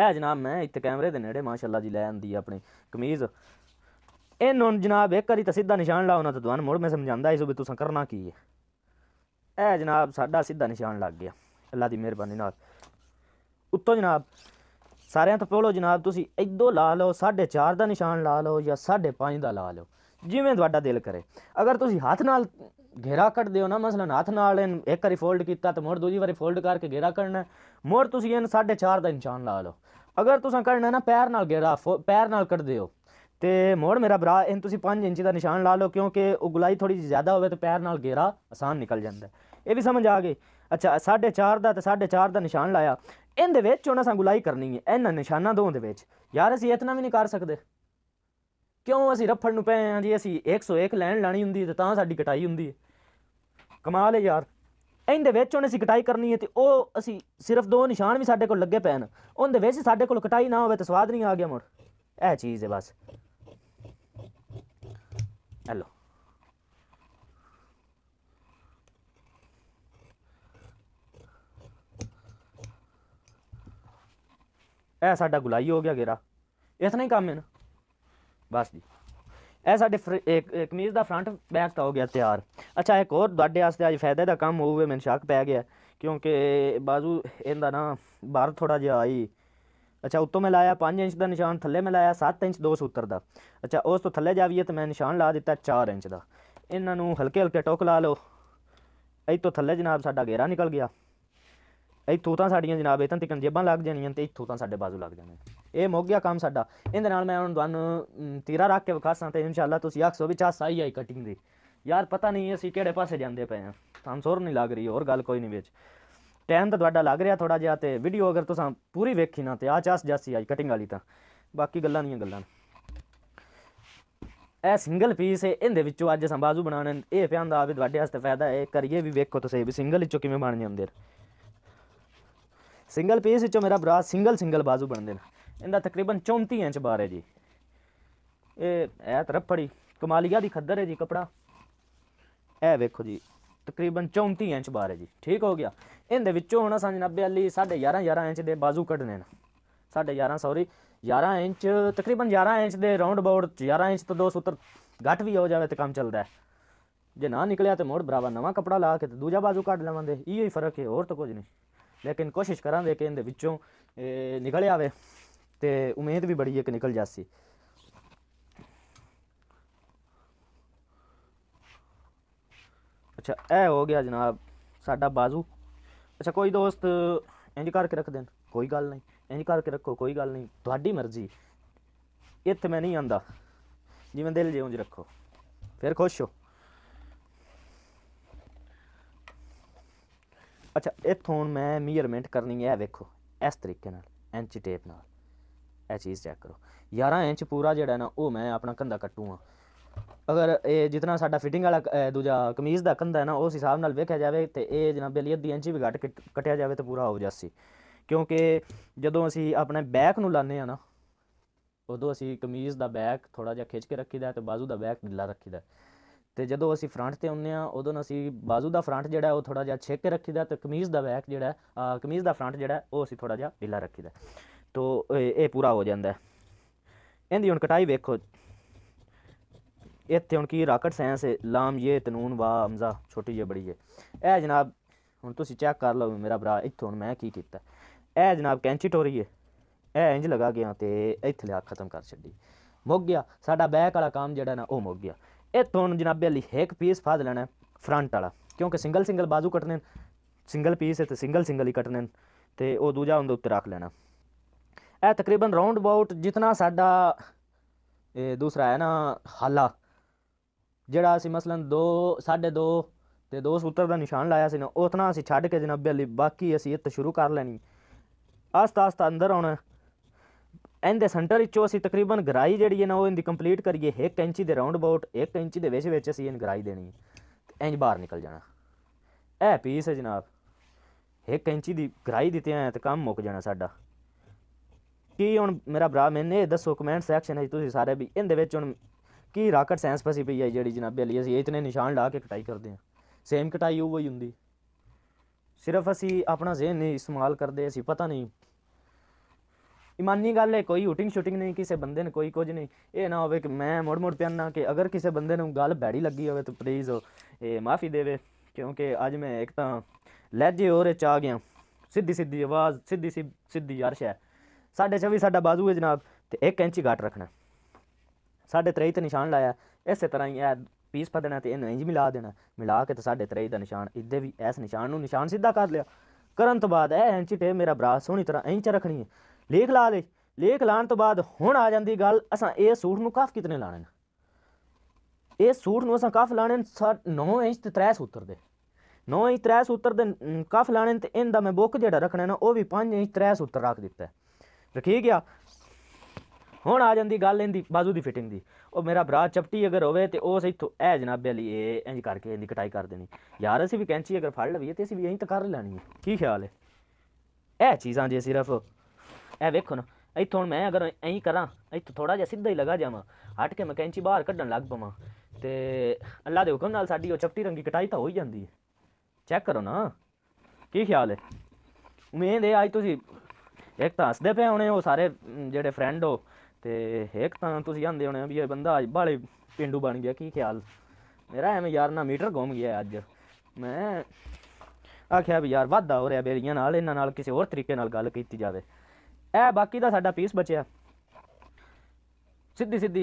ਇਹ ਜਨਾਬ ਮੈਂ ਇੱਥੇ ਕੈਮਰੇ ਦੇ ਨੇੜੇ ਮਾਸ਼ਾਅੱਲਾ ਜੀ ਲੈ ਆਂਦੀ ਆਪਣੀ ਕਮੀਜ਼ ਇਹ ਨੂੰ ਜਨਾਬ ਇੱਕ ਵਾਰੀ ਤਾਂ ਸਿੱਧਾ ਨਿਸ਼ਾਨ ਲਾਉਣਾ ਤਾਂ ਦਵਾਨ ਮੋੜ ਮੈਂ ਸਮਝਾਉਂਦਾ ਇਸ ਵੀ ਤੁਸੀਂ ਕਰਨਾ ਕੀ ਹੈ ਇਹ ਜਨਾਬ ਸਾਡਾ ਸਿੱਧਾ ਨਿਸ਼ਾਨ ਲੱਗ ਗਿਆ ਅੱਲਾ ਦੀ ਮਿਹਰਬਾਨੀ ਨਾਲ ਉੱਤੋਂ ਜਨਾਬ ਸਾਰਿਆਂ ਤੋਂ ਪਹਿਲੋ ਜਨਾਬ ਤੁਸੀਂ ਇਦੋਂ ਲਾ ਲਓ 4.5 ਦਾ ਨਿਸ਼ਾਨ ਲਾ ਲਓ ਜਾਂ 5.5 ਦਾ ਲਾ ਲਓ ਜਿਵੇਂ ਤੁਹਾਡਾ ਦਿਲ ਕਰੇ ਅਗਰ ਤੁਸੀਂ ਹੱਥ ਨਾਲ ਘੇਰਾ ਕੱਢਦੇ ਹੋ ਨਾ ਮਸਲਨ ਹੱਥ ਨਾਲ ਇੱਕ ਵਾਰੀ ਫੋਲਡ ਕੀਤਾ ਤੇ ਮੋਰ ਦੂਜੀ ਵਾਰੀ ਫੋਲਡ ਕਰਕੇ ਘੇਰਾ ਕਰਨਾ ਮੋਰ ਤੁਸੀਂ ਇਹਨ 4.5 ਦਾ ਨਿਸ਼ਾਨ ਲਾ ਲਓ ਅਗਰ ਤੁਸੀਂ ਕਰਨਾ ਨਾ ਪੈਰ ਨਾਲ ਘੇਰਾ ਪੈਰ ਨਾਲ ਕੱਢਦੇ ਹੋ ਤੇ ਮੋੜ ਮੇਰਾ ਭਰਾ ਇਹਨ ਤੁਸੀਂ 5 ਇੰਚ ਦਾ ਨਿਸ਼ਾਨ ਲਾ ਲਓ ਕਿਉਂਕਿ ਉਹ ਗੁਲਾਈ ਥੋੜੀ ਜ਼ਿਆਦਾ ਹੋਵੇ ਤੇ ਪੈਰ ਨਾਲ ਘੇਰਾ ਆਸਾਨ ਨਿਕਲ ਜਾਂਦਾ ਇਹ ਵੀ ਸਮਝ ਆ ਗਈ ਅੱਛਾ 4.5 ਦਾ ਤੇ 4.5 ਦਾ ਨਿਸ਼ਾਨ ਲਾਇਆ ਇਹਦੇ ਵਿੱਚ ਉਹਨਾਂ ਸਾਂ ਗੁਲਾਈ ਕਰਨੀ ਹੈ ਇਹਨਾਂ ਨਿਸ਼ਾਨਾਂ ਦੋ ਦੇ ਵਿੱਚ ਯਾਰ ਅਸੀਂ ਇਤਨਾ ਵੀ ਨਹੀਂ ਕਰ ਸਕਦੇ ਕਿਉਂ ਅਸੀਂ ਰਫੜ ਨੂੰ ਪਏ ਆਂ ਜੀ ਅਸੀਂ 101 ਲੈਣ ਲਾਣੀ ਹੁੰਦੀ ਤੇ ਤਾਂ ਸਾਡੀ ਕਟਾਈ ਹੁੰਦੀ ਹੈ कमाल है यार इन्हें कटाई करनी है तो असी सिर्फ दो निशान भी साढ़े को लगे पैन उन्हें साढ़े को कटाई ना हो तो स्वाद नहीं आ गया मुड़ ए चीज़ है बस हेलो यह साडा गुलाई हो गया गेरा इतना ही काम है ना बस जी ਇਹ ਸਾਡੇ ਕਮੀਜ਼ ਦਾ ਫਰੰਟ ਬੈਕ ਤਾਂ ਹੋ ਗਿਆ ਤਿਆਰ ਅੱਛਾ ਇੱਕ ਹੋਰ ਤੁਹਾਡੇ ਵਾਸਤੇ ਅੱਜ ਫਾਇਦੇ ਦਾ ਕੰਮ ਹੋਊਗਾ ਮੈਨੂੰ ਸ਼ੱਕ ਪੈ ਗਿਆ ਕਿਉਂਕਿ ਬਾਜ਼ੂ ਇਹਦਾ ਨਾ ਬਾਹਰ ਥੋੜਾ ਜਿਹਾ ਆਈ ਅੱਛਾ ਉੱਤੋਂ ਮੈਂ ਲਾਇਆ 5 ਇੰਚ ਦਾ ਨਿਸ਼ਾਨ ਥੱਲੇ ਮੈਂ ਲਾਇਆ 7 ਇੰਚ 2 ਸੂਤਰ ਦਾ ਅੱਛਾ ਉਸ ਤੋਂ ਥੱਲੇ ਜਾਵੀਏ ਤਾਂ ਮੈਂ ਨਿਸ਼ਾਨ ਲਾ ਦਿੱਤਾ 4 ਇੰਚ ਦਾ ਇਹਨਾਂ ਨੂੰ ਹਲਕੇ ਹਲਕੇ ਟੋਕ ਲਾ ਲਓ ਇਹ ਤੋਂ ਥੱਲੇ ਜਨਾਬ ਸਾਡਾ ਘੇਰਾ ਨਿਕਲ ਗਿਆ ਇੱਥੋਂ ਤਾਂ ਸਾਡੀਆਂ ਜਨਾਬ ਇਹ ਤਾਂ ਤਿਕਨ ਜੇਬਾਂ ਲੱਗ ਜਾਣੀਆਂ ਤੇ ਇੱਥੋਂ ਤਾਂ ਸਾਡੇ ਬਾਜ਼ੂ ਲੱਗ ਜਾਣੇ ਇਹ ਮੁੱਕ ਗਿਆ ਕੰਮ ਸਾਡਾ ਇਹਦੇ ਨਾਲ ਮੈਂ ਹੁਣ ਤੁਹਾਨੂੰ ਤੀਰਾ ਰੱਖ ਕੇ ਵਿਖਾਸਾਂ ਤੇ ਇਨਸ਼ਾਅੱਲਾ ਤੁਸੀਂ ਸੋ ਵੀ ਚਾ ਸਾਈ ਆਈ ਕਟਿੰਗ ਦੀ ਯਾਰ ਪਤਾ ਨਹੀਂ ਅਸੀਂ ਕਿਹੜੇ ਪਾਸੇ ਜਾਂਦੇ ਪਏ ਆ ਤਾਂ ਸੋਰ ਨਹੀਂ ਲੱਗ ਰਹੀ ਹੋਰ ਗੱਲ ਕੋਈ ਨਹੀਂ ਵਿੱਚ ਟਾਈਮ ਤਾਂ ਤੁਹਾਡਾ ਲੱਗ ਰਿਹਾ ਥੋੜਾ ਜਿਹਾ ਤੇ ਵੀਡੀਓ ਅਗਰ ਤੁਸੀਂ ਪੂਰੀ ਵੇਖੀ ਨਾ ਤੇ ਆ ਚਾਸ ਜਾਸੀ ਆਈ ਕਟਿੰਗ ਵਾਲੀ ਤਾਂ ਬਾਕੀ ਗੱਲਾਂ ਨਹੀਂ ਗੱਲਾਂ ਇਹ ਸਿੰਗਲ ਪੀਸ ਹੈ ਇਹਦੇ ਵਿੱਚੋਂ ਅੱਜ ਸੰਬਾਜ਼ੂ ਬਣਾਉਣ ਇਹ ਪਿਆਂਦਾ ਆਵੇ ਤੁਹਾਡੇ ਵਾਸਤੇ ਫਾਇਦਾ ਹੈ ਕਰੀਏ ਵੀ ਵੇਖੋ ਤੁਸੀਂ ਵੀ ਸਿੰਗਲ ਵਿੱਚੋਂ ਕਿਵੇਂ ਬਣ ਜਾਂਦੇ ਆ ਸਿੰਗਲ ਪੀਸ ਵਿੱਚੋਂ ਮੇਰਾ ਬਰਾ ਸਿੰਗਲ ਸਿੰਗਲ ਬਾਜ਼ੂ ਬਣਦੇ ਨੇ ਇਹਦਾ ਤਕਰੀਬਨ 34 ਇੰਚ ਬਾਰ ਹੈ ਜੀ ਇਹ ਇਹ ਤਰਫ ਫੜੀ ਕਮਾਲੀਆ ਦੀ ਖੱਦਰ ਹੈ ਜੀ ਕਪੜਾ ਇਹ ਵੇਖੋ ਜੀ ਤਕਰੀਬਨ 34 ਇੰਚ ਬਾਰ ਹੈ ਜੀ ਠੀਕ ਹੋ ਗਿਆ ਇਹਦੇ ਵਿੱਚੋਂ ਹੁਣ ਅਸਾਂ ਜਨਾਬੇ ਅਲੀ 11.5 11 ਇੰਚ ਦੇ ਬਾਜ਼ੂ ਕੱਢਨੇ ਨੇ 11.5 ਸੌਰੀ 11 ਇੰਚ ਤਕਰੀਬਨ 11 ਇੰਚ ਦੇ ਰਾਉਂਡ ਅਬਾਊਟ 11 ਇੰਚ ਤੋਂ 2 ਸੂਤਰ ਘੱਟ ਵੀ ਹੋ ਜਾਵੇ ਤੇ ਕੰਮ ਚੱਲਦਾ ਹੈ ਜੇ ਨਾ ਨਿਕਲਿਆ ਤੇ ਮੋੜ ਬਰਾਵਾ ਨਵਾਂ ਕਪੜਾ ਲਾ ਕੇ ਤੇ ਦੂਜਾ ਬਾਜ਼ੂ ਕੱਢ ਲਵਾਂਦੇ ਇਹੋ ਹੀ ਫਰਕ ਹੈ ਹੋਰ ਤਾਂ ਕੁਝ ਨਹੀਂ ਲੇਕਿਨ ਕੋਸ਼ਿਸ਼ ਕਰਾਂਗੇ ਕਿ ਇਹਦੇ ਵਿੱਚੋਂ ਨਿਕਲ ਆਵੇ ਤੇ ਉਮੀਦ ਵੀ ਬੜੀ ਹੈ ਕਿ ਨਿਕਲ ਜਾਸੀ ਅੱਛਾ ਇਹ ਹੋ ਗਿਆ ਜਨਾਬ ਸਾਡਾ ਬਾਜ਼ੂ ਅੱਛਾ ਕੋਈ ਦੋਸਤ ਇੰਜ ਕਰਕੇ ਰੱਖ ਦੇਣ ਕੋਈ ਗੱਲ ਨਹੀਂ ਇੰਜ ਕਰਕੇ ਰੱਖੋ ਕੋਈ ਗੱਲ ਨਹੀਂ ਤੁਹਾਡੀ ਮਰਜ਼ੀ ਇੱਥੇ ਮੈਂ ਨਹੀਂ ਆਂਦਾ ਜਿਵੇਂ ਦਿਲ ਜਿਉਂ ਜ ਰੱਖੋ ਫਿਰ ਖੁਸ਼ ਹੋ ਅੱਛਾ ਇਥੋਂ ਮੈਂ ਮੀਅਰਮੈਂਟ ਕਰਨੀ ਹੈ ਵੇਖੋ ਇਸ ਤਰੀਕੇ ਨਾਲ ਇੰਚ ਟੇਪ ਨਾਲ ਇਹ ਚੀਜ਼ ਚੈੱਕ ਕਰੋ 11 ਇੰਚ ਪੂਰਾ ਜਿਹੜਾ ਨਾ ਉਹ ਮੈਂ ਆਪਣਾ ਕੰਧਾ ਕੱਟੂਗਾ ਅਗਰ ਇਹ ਜਿੰਨਾ ਸਾਡਾ ਫਿਟਿੰਗ ਵਾਲਾ ਦੂਜਾ ਕਮੀਜ਼ ਦਾ ਕੰਧਾ ਹੈ ਨਾ ਉਸ ਹਿਸਾਬ ਨਾਲ ਵੇਖਿਆ ਜਾਵੇ ਤੇ ਇਹ ਜਨਾਬ ਬੇਲੀ ਅੱਧੀ ਇੰਚ ਵੀ ਘੱਟ ਕਟਿਆ ਜਾਵੇ ਤਾਂ ਪੂਰਾ ਹੋ ਜਾਸੀ ਕਿਉਂਕਿ ਜਦੋਂ ਅਸੀਂ ਆਪਣੇ ਬੈਕ ਨੂੰ ਲਾਣੇ ਆ ਨਾ ਉਦੋਂ ਅਸੀਂ ਕਮੀਜ਼ ਦਾ ਬੈਕ ਥੋੜਾ ਜਿਹਾ ਖਿੱਚ ਕੇ ਰੱਖੀਦਾ ਤੇ ਬਾਜ਼ੂ ਦਾ ਬੈਕ ਢਿੱਲਾ ਰੱਖੀਦਾ ਤੇ ਜਦੋਂ ਅਸੀਂ ਫਰੰਟ ਤੇ ਹੁੰਨੇ ਆ ਉਦੋਂ ਅਸੀਂ ਬਾਜ਼ੂ ਦਾ ਫਰੰਟ ਜਿਹੜਾ ਉਹ ਥੋੜਾ ਜਿਹਾ ਛੇਕ ਕੇ ਰੱਖੀਦਾ ਤੇ ਕਮੀਜ਼ ਦਾ ਬੈਕ ਜਿਹੜਾ ਕਮੀਜ਼ ਦਾ ਫਰੰਟ ਜਿਹੜਾ ਉਹ ਅਸੀਂ ਥੋੜਾ ਜਿਹਾ ਢਿੱਲਾ ਰੱਖੀਦਾ ਤੋ ਇਹ ਪੂਰਾ ਹੋ ਜਾਂਦਾ ਇਹਦੀ ਹੁਣ ਕਟਾਈ ਵੇਖੋ ਇੱਥੇ ਹੁਣ ਕੀ ਰਾਕਟ ਸਾਇੰਸ ਹੈ ਲਾਮ ਇਹ ਤਨੂਨ ਵਾ ਹਮਜ਼ਾ ਛੋਟੀ ਜਿਹੀ ਬੜੀ ਜੇ ਇਹ ਜਨਾਬ ਹੁਣ ਤੁਸੀਂ ਚੈੱਕ ਕਰ ਲਓ ਮੇਰਾ ਭਰਾ ਇੱਥੋਂ ਮੈਂ ਕੀ ਕੀਤਾ ਇਹ ਜਨਾਬ ਕੈਂਚੀ ਟੋਰੀ ਹੈ ਇਹ ਇੰਜ ਲਗਾ ਗਿਆ ਤੇ ਇੱਥੇ ਲਿਆ ਖਤਮ ਕਰ ਛੱਡੀ ਮੁੱਕ ਗਿਆ ਸਾਡਾ ਬੈਕ ਵਾਲਾ ਕੰਮ ਜਿਹੜਾ ਨਾ ਉਹ ਮੁੱਕ ਗਿਆ ਇਹ ਤੋਂ ਜਨਾਬ ਅਲੀ ਇੱਕ ਪੀਸ ਫਾਦ ਲੈਣਾ ਫਰੰਟ ਵਾਲਾ ਕਿਉਂਕਿ ਸਿੰਗਲ ਸਿੰਗਲ ਬਾਜ਼ੂ ਕੱਟਨੇ ਸਿੰਗਲ ਪੀਸ ਹੈ ਤੇ ਸਿੰਗਲ ਸਿੰਗਲ ਹੀ ਕੱਟਨੇ ਤੇ ਉਹ ਦੂਜਾ ਉਹਦੇ ਉੱਤੇ ਰੱਖ ਲੈਣਾ ਇਹ ਤਕਰੀਬਨ ਰਾਉਂਡ ਅਬਾਊਟ ਜਿੰਨਾ ਸਾਡਾ ਇਹ ਦੂਸਰਾ ਹੈ ਨਾ ਹਾਲਾ ਜਿਹੜਾ ਅਸੀਂ ਮਸਲਨ 2 2.5 ਤੇ 2 ਸੂਤਰ ਦਾ ਨਿਸ਼ਾਨ ਲਾਇਆ ਸੀ ਨਾ ਉਤਨਾ ਅਸੀਂ ਛੱਡ ਕੇ ਜਨਾਬ ਅਲੀ ਬਾਕੀ ਅਸੀਂ ਇੱਥੇ ਸ਼ੁਰੂ ਕਰ ਲੈਣੀ ਆਸਤਾ ਆਸਤਾ ਅੰਦਰ ਆਉਣਾ ਇਹਦੇ ਦੇ ਸੈਂਟਰ ਵਿੱਚੋਂ ਅਸੀਂ ਤਕਰੀਬਨ ਗਰਾਈ ਜਿਹੜੀ ਹੈ ਨਾ ਉਹ ਇਹਦੀ ਕੰਪਲੀਟ ਕਰੀਏ 1 ਇੰਚ ਦੇ ਰਾਉਂਡ ਅਬਾਊਟ 1 ਇੰਚ ਦੇ ਵਿੱਚ ਵਿੱਚ ਅਸੀਂ ਇਹਨ ਗਰਾਈ ਦੇਣੀ ਹੈ ਇੰਜ ਬਾਹਰ ਨਿਕਲ ਜਾਣਾ ਇਹ ਪੀਸ ਹੈ ਜਨਾਬ 1 ਇੰਚ ਦੀ ਗਰਾਈ ਦਿੱਤੇ ਆ ਤਾਂ ਕੰਮ ਮੁੱਕ ਜਾਣਾ ਸਾਡਾ ਕੀ ਹੁਣ ਮੇਰਾ ਭਰਾ ਮੈਨੇ ਦੱਸੋ ਕਮੈਂਟ ਸੈਕਸ਼ਨ ਵਿੱਚ ਤੁਸੀਂ ਸਾਰੇ ਵੀ ਇਹਦੇ ਵਿੱਚ ਹੁਣ ਕੀ ਰਾਕਟ ਸਾਇੰਸ ਫਸੀ ਪਈ ਹੈ ਜਿਹੜੀ ਜਨਾਬ ਅਲੀ ਅਸੀਂ ਇਤਨੇ ਨਿਸ਼ਾਨ ਲਾ ਕੇ ਕਟਾਈ ਕਰਦੇ ਹਾਂ ਸੇਮ ਕਟਾਈ ਉਹ ਹੀ ਹੁੰਦੀ ਸਿਰਫ ਅਸੀਂ ਆਪਣਾ ਜ਼ਿਹਨ ਨਹੀਂ ਇਸਤੇਮਾਲ ਕਰਦੇ ਅਸੀਂ ਪਤਾ ਨਹੀਂ ਇਮਾਨੀ ਗੱਲ ਹੈ ਕੋਈ ਹੂਟਿੰਗ ਸ਼ੂਟਿੰਗ ਨਹੀਂ ਕਿਸੇ ਬੰਦੇ ਨੇ ਕੋਈ ਕੁਝ ਨਹੀਂ ਇਹ ਨਾ ਹੋਵੇ ਕਿ ਮੈਂ ਮੋੜ ਮੋੜ ਨਾ ਕਿ ਅਗਰ ਕਿਸੇ ਬੰਦੇ ਨੂੰ ਗੱਲ ਬੈੜੀ ਲੱਗੀ ਹੋਵੇ ਤਾਂ ਪਲੀਜ਼ ਇਹ ਮਾਫੀ ਦੇਵੇ ਕਿਉਂਕਿ ਅੱਜ ਮੈਂ ਇੱਕ ਤਾਂ ਲਹਿਜੇ ਹੋਰੇ ਚ ਆ ਗਿਆ ਸਿੱਧੀ ਸਿੱਧੀ ਆਵਾਜ਼ ਸਿੱਧੀ ਸਿੱਧੀ ਅਰਸ਼ ਹੈ 24 ਸਾਡਾ ਬਾਜ਼ੂ ਹੈ ਜਨਾਬ ਤੇ 1 ਇੰਚ ਘਾਟ ਰੱਖਣਾ 23 ਤੇ ਨਿਸ਼ਾਨ ਲਾਇਆ ਇਸੇ ਤਰ੍ਹਾਂ ਹੀ ਇਹ ਪੀਸ ਪਦਣਾ ਤੇ ਇਹਨੂੰ ਇੰਜ ਮਿਲਾ ਦੇਣਾ ਮਿਲਾ ਕੇ ਤੇ 23 ਦਾ ਨਿਸ਼ਾਨ ਇੱਦੇ ਵੀ ਇਸ ਨਿਸ਼ਾਨ ਨੂੰ ਨਿਸ਼ਾਨ ਸਿੱਧਾ ਕਰ ਲਿਆ ਕਰਨ ਤੋਂ ਬਾਅਦ ਇਹ ਇੰਚ ਟੇ ਮੇਰਾ ਬਰਾ ਸੋਹਣੀ ਤਰ੍ਹਾਂ ਇੰਚ ਰੱਖਣੀ ਹੈ ਲੇਖ ਲਾ ਲੇ ਲੇਖ ਲਾਣ ਤੋਂ ਬਾਅਦ ਹੁਣ ਆ ਜਾਂਦੀ ਗੱਲ ਅਸਾਂ ਇਹ ਸੂਟ ਨੂੰ ਕਾਫ ਕਿਤਨੇ ਲਾਣੇ ਨੇ ਇਹ ਸੂਟ ਨੂੰ ਅਸਾਂ ਕਾਫ ਲਾਣੇ 9 ਇੰਚ ਤੇ 3 ਸੂਤਰ ਦੇ 9 ਇੰਚ 3 ਸੂਤਰ ਦੇ ਕਾਫ ਲਾਣੇ ਤੇ ਇਹਦਾ ਮੈਂ ਬੁੱਕ ਜਿਹੜਾ ਰੱਖਣਾ ਨਾ ਉਹ ਵੀ 5 ਇੰਚ 3 ਸੂਤਰ ਰੱਖ ਦਿੱਤਾ ਰੱਖੀ ਗਿਆ ਹੁਣ ਆ ਜਾਂਦੀ ਗੱਲ ਇਹਦੀ ਬਾਜ਼ੂ ਦੀ ਫਿਟਿੰਗ ਦੀ ਉਹ ਮੇਰਾ ਬਰਾ ਚਪਟੀ ਅਗਰ ਹੋਵੇ ਤੇ ਉਸ ਇੱਥੋਂ ਇਹ ਜਨਾਬੇ ਲਈ ਇਹ ਇੰਜ ਕਰਕੇ ਇਹਦੀ ਕਟਾਈ ਕਰ ਦੇਣੀ ਯਾਰ ਅਸੀਂ ਵੀ ਕੈਂਚੀ ਅਗਰ ਫੜ ਲਵੀਏ ਤੇ ਅਸੀਂ ਵੀ ਇੰਜ ਤਾਂ ਕਰ ਲੈਣੀ ਕੀ ਖਿਆਲ ਹੈ ਇਹ ਚੀਜ਼ਾਂ ਜੇ ਸਿਰਫ ਇਹ ਵੇਖੋ ਨਾ ਇੱਥੋਂ ਮੈਂ ਅਗਰ ਐਂ ਕਰਾਂ ਇੱਥੋਂ ਥੋੜਾ ਜਿਹਾ ਸਿੱਧਾ ਹੀ ਲਗਾ ਜਾਵਾਂ ਹਟ ਕੇ ਮੈਂ ਕੈਂਚੀ ਬਾਹਰ ਕੱਢਣ ਲੱਗ ਪਵਾਂ ਤੇ ਅੱਲਾ ਦੇ ਹੁਕਮ ਨਾਲ ਸਾਡੀ ਉਹ ਚਪਟੀ ਰੰਗੀ ਕਟਾਈ ਤਾਂ ਹੋ ਹੀ ਜਾਂਦੀ ਹੈ ਚੈੱਕ ਕਰੋ ਨਾ ਕੀ ਖਿਆਲ ਹੈ ਉਮੀਦ ਹੈ ਅੱਜ ਤੁਸੀਂ ਇੱਕ ਤਾਂ ਹੱਸਦੇ ਪਏ ਹੋਣੇ ਉਹ ਸਾਰੇ ਜਿਹੜੇ ਫਰੈਂਡ ਹੋ ਤੇ ਇੱਕ ਤਾਂ ਤੁਸੀਂ ਆਂਦੇ ਹੋਣੇ ਵੀ ਇਹ ਬੰਦਾ ਅੱਜ ਬਾਲੇ ਪਿੰਡੂ ਬਣ ਗਿਆ ਕੀ ਖਿਆਲ ਮੇਰਾ ਐਵੇਂ ਯਾਰ ਨਾ ਮੀਟਰ ਘੁੰਮ ਗਿਆ ਅੱਜ ਮੈਂ ਆਖਿਆ ਵੀ ਯਾਰ ਵਾਧਾ ਹੋ ਰਿਹਾ ਬੇਰੀਆਂ ਨਾਲ ਇਹਨਾਂ ਨਾਲ ਕਿਸੇ ਹੋਰ ਤਰੀਕੇ ਨਾਲ ਗੱਲ ਕੀਤੀ ਜਾਵੇ ਇਹ ਬਾਕੀ ਦਾ ਸਾਡਾ ਪੀਸ ਬਚਿਆ ਸਿੱਧੀ ਸਿੱਧੀ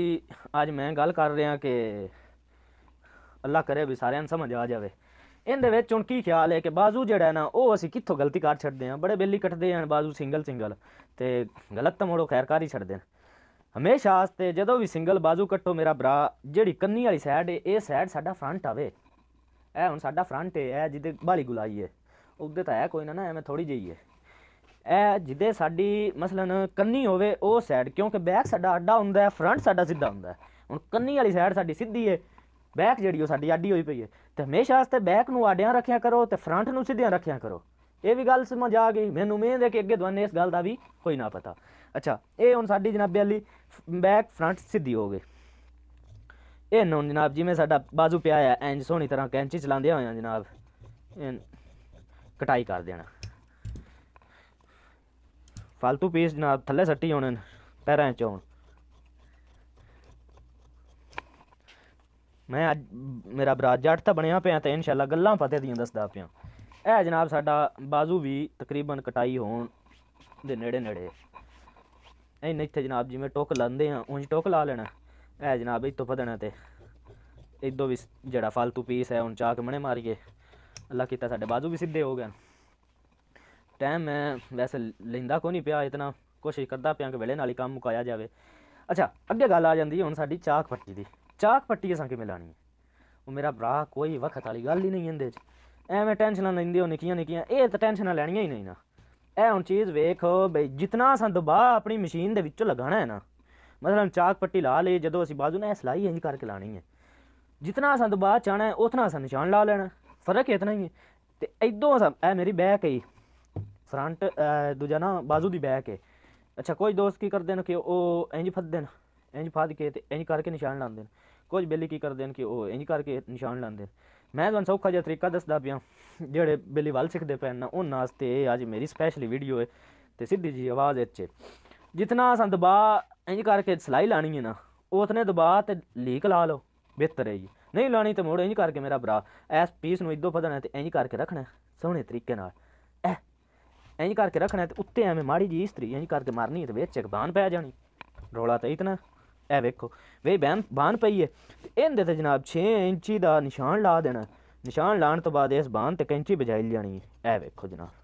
ਅੱਜ ਮੈਂ ਗੱਲ ਕਰ ਰਿਹਾ ਕਿ ਅੱਲਾ ਕਰੇ ਵੀ ਸਾਰਿਆਂ ਨੂੰ ਸਮਝ ਆ ਜਾਵੇ ਇਹਦੇ ਵਿੱਚ ਹੁਣ ਕੀ ਖਿਆਲ ਹੈ ਕਿ ਬਾਜ਼ੂ ਜਿਹੜਾ ਨਾ ਉਹ ਅਸੀਂ ਕਿੱਥੋਂ ਗਲਤੀ ਕਰ ਛੱਡਦੇ ਆ ਬੜੇ ਬੇਲੀ ਕੱਟਦੇ ਆ ਬਾਜ਼ੂ ਸਿੰਗਲ ਸਿੰਗਲ ਤੇ ਗਲਤ ਤਾਂ ਮੋੜੋ ਖੈਰ ਕਰੀ ਛੱਡਦੇ ਆ ਹਮੇਸ਼ਾ ਆਸਤੇ ਜਦੋਂ ਵੀ ਸਿੰਗਲ ਬਾਜ਼ੂ ਕੱਟੋ ਮੇਰਾ ਭਰਾ ਜਿਹੜੀ ਕੰਨੀ ਵਾਲੀ ਸਾਈਡ ਹੈ ਇਹ ਸਾਈਡ ਸਾਡਾ ਫਰੰਟ ਆਵੇ ਇਹ ਹੁਣ ਸਾਡਾ ਫਰੰਟ ਹੈ ਇਹ ਜਿਹਦੇ ਬਾਲੀ ਗੁਲਾਈ ਹੈ ਉਹਦੇ ਤਾਂ ਹੈ ਕੋਈ ਨਾ ਨਾ ਐਵੇਂ ਥੋੜੀ ਜਿਹੀ ਹੈ ਇਹ ਜਿੱਦੇ ਸਾਡੀ ਮਸਲਨ ਕੰਨੀ ਹੋਵੇ ਉਹ ਸਾਈਡ ਕਿਉਂਕਿ ਬੈਕ ਸਾਡਾ ਅੱਡਾ ਹੁੰਦਾ ਫਰੰਟ ਸਾਡਾ ਸਿੱਧਾ ਹੁੰਦਾ ਹੁਣ ਕੰਨੀ ਵਾਲੀ ਸਾਈਡ ਸਾਡੀ ਸਿੱਧੀ ਹੈ ਬੈਕ ਜਿਹੜੀ ਉਹ ਸਾਡੀ ਆਡੀ ਹੋਈ ਪਈ ਹੈ ਤੇ ਹਮੇਸ਼ਾ ਵਾਸਤੇ ਬੈਕ ਨੂੰ ਆਡਿਆਂ ਰੱਖਿਆ ਕਰੋ ਤੇ ਫਰੰਟ ਨੂੰ ਸਿੱਧਿਆਂ ਰੱਖਿਆ ਕਰੋ ਇਹ ਵੀ ਗੱਲ ਸਮਝ ਆ ਗਈ ਮੈਨੂੰ ਉਮੀਦ ਦੇ ਕਿ ਅੱਗੇ ਦਵਾਨੇ ਇਸ ਗੱਲ ਦਾ ਵੀ ਕੋਈ ਨਾ ਪਤਾ ਅੱਛਾ ਇਹ ਹੁਣ ਸਾਡੀ ਜਨਾਬੇ ਵਾਲੀ ਬੈਕ ਫਰੰਟ ਸਿੱਧੀ ਹੋ ਗਈ ਇਹ ਨੂੰ ਜਨਾਬ ਜੀ ਮੈਂ ਸਾਡਾ ਬਾਜ਼ੂ ਪਿਆ ਆ ਇੰਜ ਸੋਹਣੀ ਤਰ੍ਹਾਂ ਕੈਂਚੀ ਚਲਾਉਂਦੇ ਹੋਇਆ ਜਨਾਬ ਇਹ ਕਟਾਈ ਕਰ ਦੇਣਾ ਫालतू ਪੀਸ ਜਨਾਬ ਥੱਲੇ ਸੱਟੀ ਆਉਣੇ ਨੇ ਪੈਰਾਂ 'ਚ ਮੈਂ ਅੱਜ ਮੇਰਾ ਬਰਾਜ ਜੱਟ ਤਾਂ ਬਣਿਆ ਪਿਆ ਤੇ ਇਨਸ਼ਾਅੱਲਾ ਗੱਲਾਂ ਫਤਿਹ ਦੀਆਂ ਦੱਸਦਾ ਪਿਆ ਇਹ ਜਨਾਬ ਸਾਡਾ ਬਾਜ਼ੂ ਵੀ ਤਕਰੀਬਨ ਕਟਾਈ ਹੋਣ ਦੇ ਨੇੜੇ ਨੇੜੇ ਨਹੀਂ ਇੱਥੇ ਜਨਾਬ ਜਿਵੇਂ ਟੋਕ ਲਾਉਂਦੇ ਆ ਉਂਝ ਟੋਕ ਲਾ ਲੈਣਾ ਇਹ ਜਨਾਬ ਇਤੋਂ ਫਦਣਾ ਤੇ ਇਦੋਂ ਵੀ ਜਿਹੜਾ ਫालतू ਪੀਸ ਹੈ ਹੁਣ ਚਾਕ ਮਣੇ ਮਾਰੀਏ ਅੱਲਾ ਕੀਤਾ ਸਾਡੇ ਬਾਜ਼ੂ ਵੀ ਸਿੱਧੇ ਹੋ ਗਏ ਟਾਈਮ ਮੈਂ ਵੈਸੇ ਲੈਂਦਾ ਕੋ ਨਹੀਂ ਪਿਆ ਇਤਨਾ ਕੋਸ਼ਿਸ਼ ਕਰਦਾ ਪਿਆ ਕਿ ਵੇਲੇ ਨਾਲ ਹੀ ਕੰਮ ਮੁਕਾਇਆ ਜਾਵੇ ਅੱਛਾ ਅੱਗੇ ਗੱਲ ਆ ਜਾਂਦੀ ਹੁਣ ਸਾਡੀ ਚਾਕ ਪੱਟੀ ਦੀ ਚਾਕ ਪੱਟੀ ਅਸਾਂ ਕਿਵੇਂ ਲਾਣੀ ਹੈ ਉਹ ਮੇਰਾ ਭਰਾ ਕੋਈ ਵਕਤ ਵਾਲੀ ਗੱਲ ਹੀ ਨਹੀਂ ਇਹਦੇ 'ਚ ਐਵੇਂ ਟੈਨਸ਼ਨਾਂ ਲੈਂਦੇ ਹੋ ਨਿੱਕੀਆਂ ਨਿੱਕੀਆਂ ਇਹ ਤਾਂ ਟੈਨਸ਼ਨਾਂ ਲੈਣੀਆਂ ਹੀ ਨਹੀਂ ਨਾ ਇਹ ਹੁਣ ਚੀਜ਼ ਵੇਖੋ ਬਈ ਜਿੰਨਾ ਅਸਾਂ ਦਬਾ ਆਪਣੀ ਮਸ਼ੀਨ ਦੇ ਵਿੱਚੋਂ ਲਗਾਣਾ ਹੈ ਨਾ ਮਤਲਬ ਚਾਕ ਪੱਟੀ ਲਾ ਲਈ ਜਦੋਂ ਅਸੀਂ ਬਾਜ਼ੂ ਨਾਲ ਸਲਾਈ ਇੰਜ ਕਰਕੇ ਲਾਣੀ ਹੈ ਜਿੰਨਾ ਅਸਾਂ ਦਬਾ ਚਾਹਣਾ ਹੈ ਉਤਨਾ ਅਸਾਂ ਨਿਸ਼ਾਨ ਲਾ ਲੈਣਾ ਫਰਕ ਇਤਨਾ ਹੀ ਹੈ ਤੇ ਇਦੋਂ ਅਸਾਂ ਇਹ ਮੇਰੀ ਬੈਕ ਹੈ ਫਰੰਟ ਦੂਜਾ ਨਾ ਬਾਜ਼ੂ ਦੀ ਬੈਕ ਹੈ ਅੱਛਾ ਕੁਝ ਦੋਸਤ ਕੀ ਕਰਦੇ ਨੇ ਕਿ ਉਹ ਇੰਜ ਫੱਦਦੇ ਨੇ ਇੰਜ ਫੱਦ ਕੇ ਤੇ ਇੰਜ ਕਰਕੇ ਨਿਸ਼ਾਨ ਲਾਉਂਦੇ ਨੇ ਕੁਝ ਬਿੱਲੀ ਕੀ ਕਰਦੇ ਨੇ ਕਿ ਉਹ ਇੰਜ ਕਰਕੇ ਨਿਸ਼ਾਨ ਲਾਉਂਦੇ ਨੇ ਮੈਂ ਤੁਹਾਨੂੰ ਸੌਖਾ ਜਿਹਾ ਤਰੀਕਾ ਦੱਸਦਾ ਪਿਆ ਜਿਹੜੇ ਬਿੱਲੀ ਵੱਲ ਸਿੱਖਦੇ ਪੈਣ ਨਾ ਉਹਨਾਂ ਵਾਸਤੇ ਅੱਜ ਮੇਰੀ ਸਪੈਸ਼ਲੀ ਵੀਡੀਓ ਹੈ ਤੇ ਸਿੱਧੀ ਜੀ ਆਵਾਜ਼ ਇੱਚ ਜਿੰਨਾ ਅਸਾਂ ਦਬਾ ਇੰਜ ਕਰਕੇ ਸਲਾਈ ਲਾਣੀ ਹੈ ਨਾ ਉਤਨੇ ਦਬਾ ਤੇ ਲੀਕ ਲਾ ਲਓ ਬਿਹਤਰ ਹੈ ਜੀ ਨਹੀਂ ਲਾਣੀ ਤੇ ਮੋੜ ਇੰਜ ਕਰਕੇ ਮੇਰਾ ਭਰਾ ਐਸ ਪੀਸ ਨੂੰ ਇਦੋਂ ਫਦਣਾ ਤੇ ਇੰਜ ਕਰਕੇ ਰੱਖਣਾ ਸੋਹਣੇ ਤਰੀਕੇ ਨਾਲ ਐ ਇੰਜ ਕਰਕੇ ਰੱਖਣਾ ਤੇ ਉੱਤੇ ਐਵੇਂ ਮਾੜੀ ਜੀ ਇਸਤਰੀ ਇੰਜ ਕਰਕੇ ਮਾਰਨੀ ਤੇ ਵਿੱਚ ਇੱਕ ਬਾਨ ਪੈ ਜਾਣੀ ਰੋਲਾ ਤੇ ਇਤਨਾ ਐ ਵੇਖੋ ਵੇ ਬੈਨ ਬਾਨ ਪਈ ਹੈ ਤੇ ਇਹਦੇ ਤੇ ਜਨਾਬ 6 ਇੰਚੀ ਦਾ ਨਿਸ਼ਾਨ ਲਾ ਦੇਣਾ ਨਿਸ਼ਾਨ ਲਾਣ ਤੋਂ ਬਾਅਦ ਇਸ ਬਾਨ ਤੇ ਕੈਂਚੀ ਬਜਾਈ ਲੈਣੀ ਐ ਵੇਖੋ ਜਨਾਬ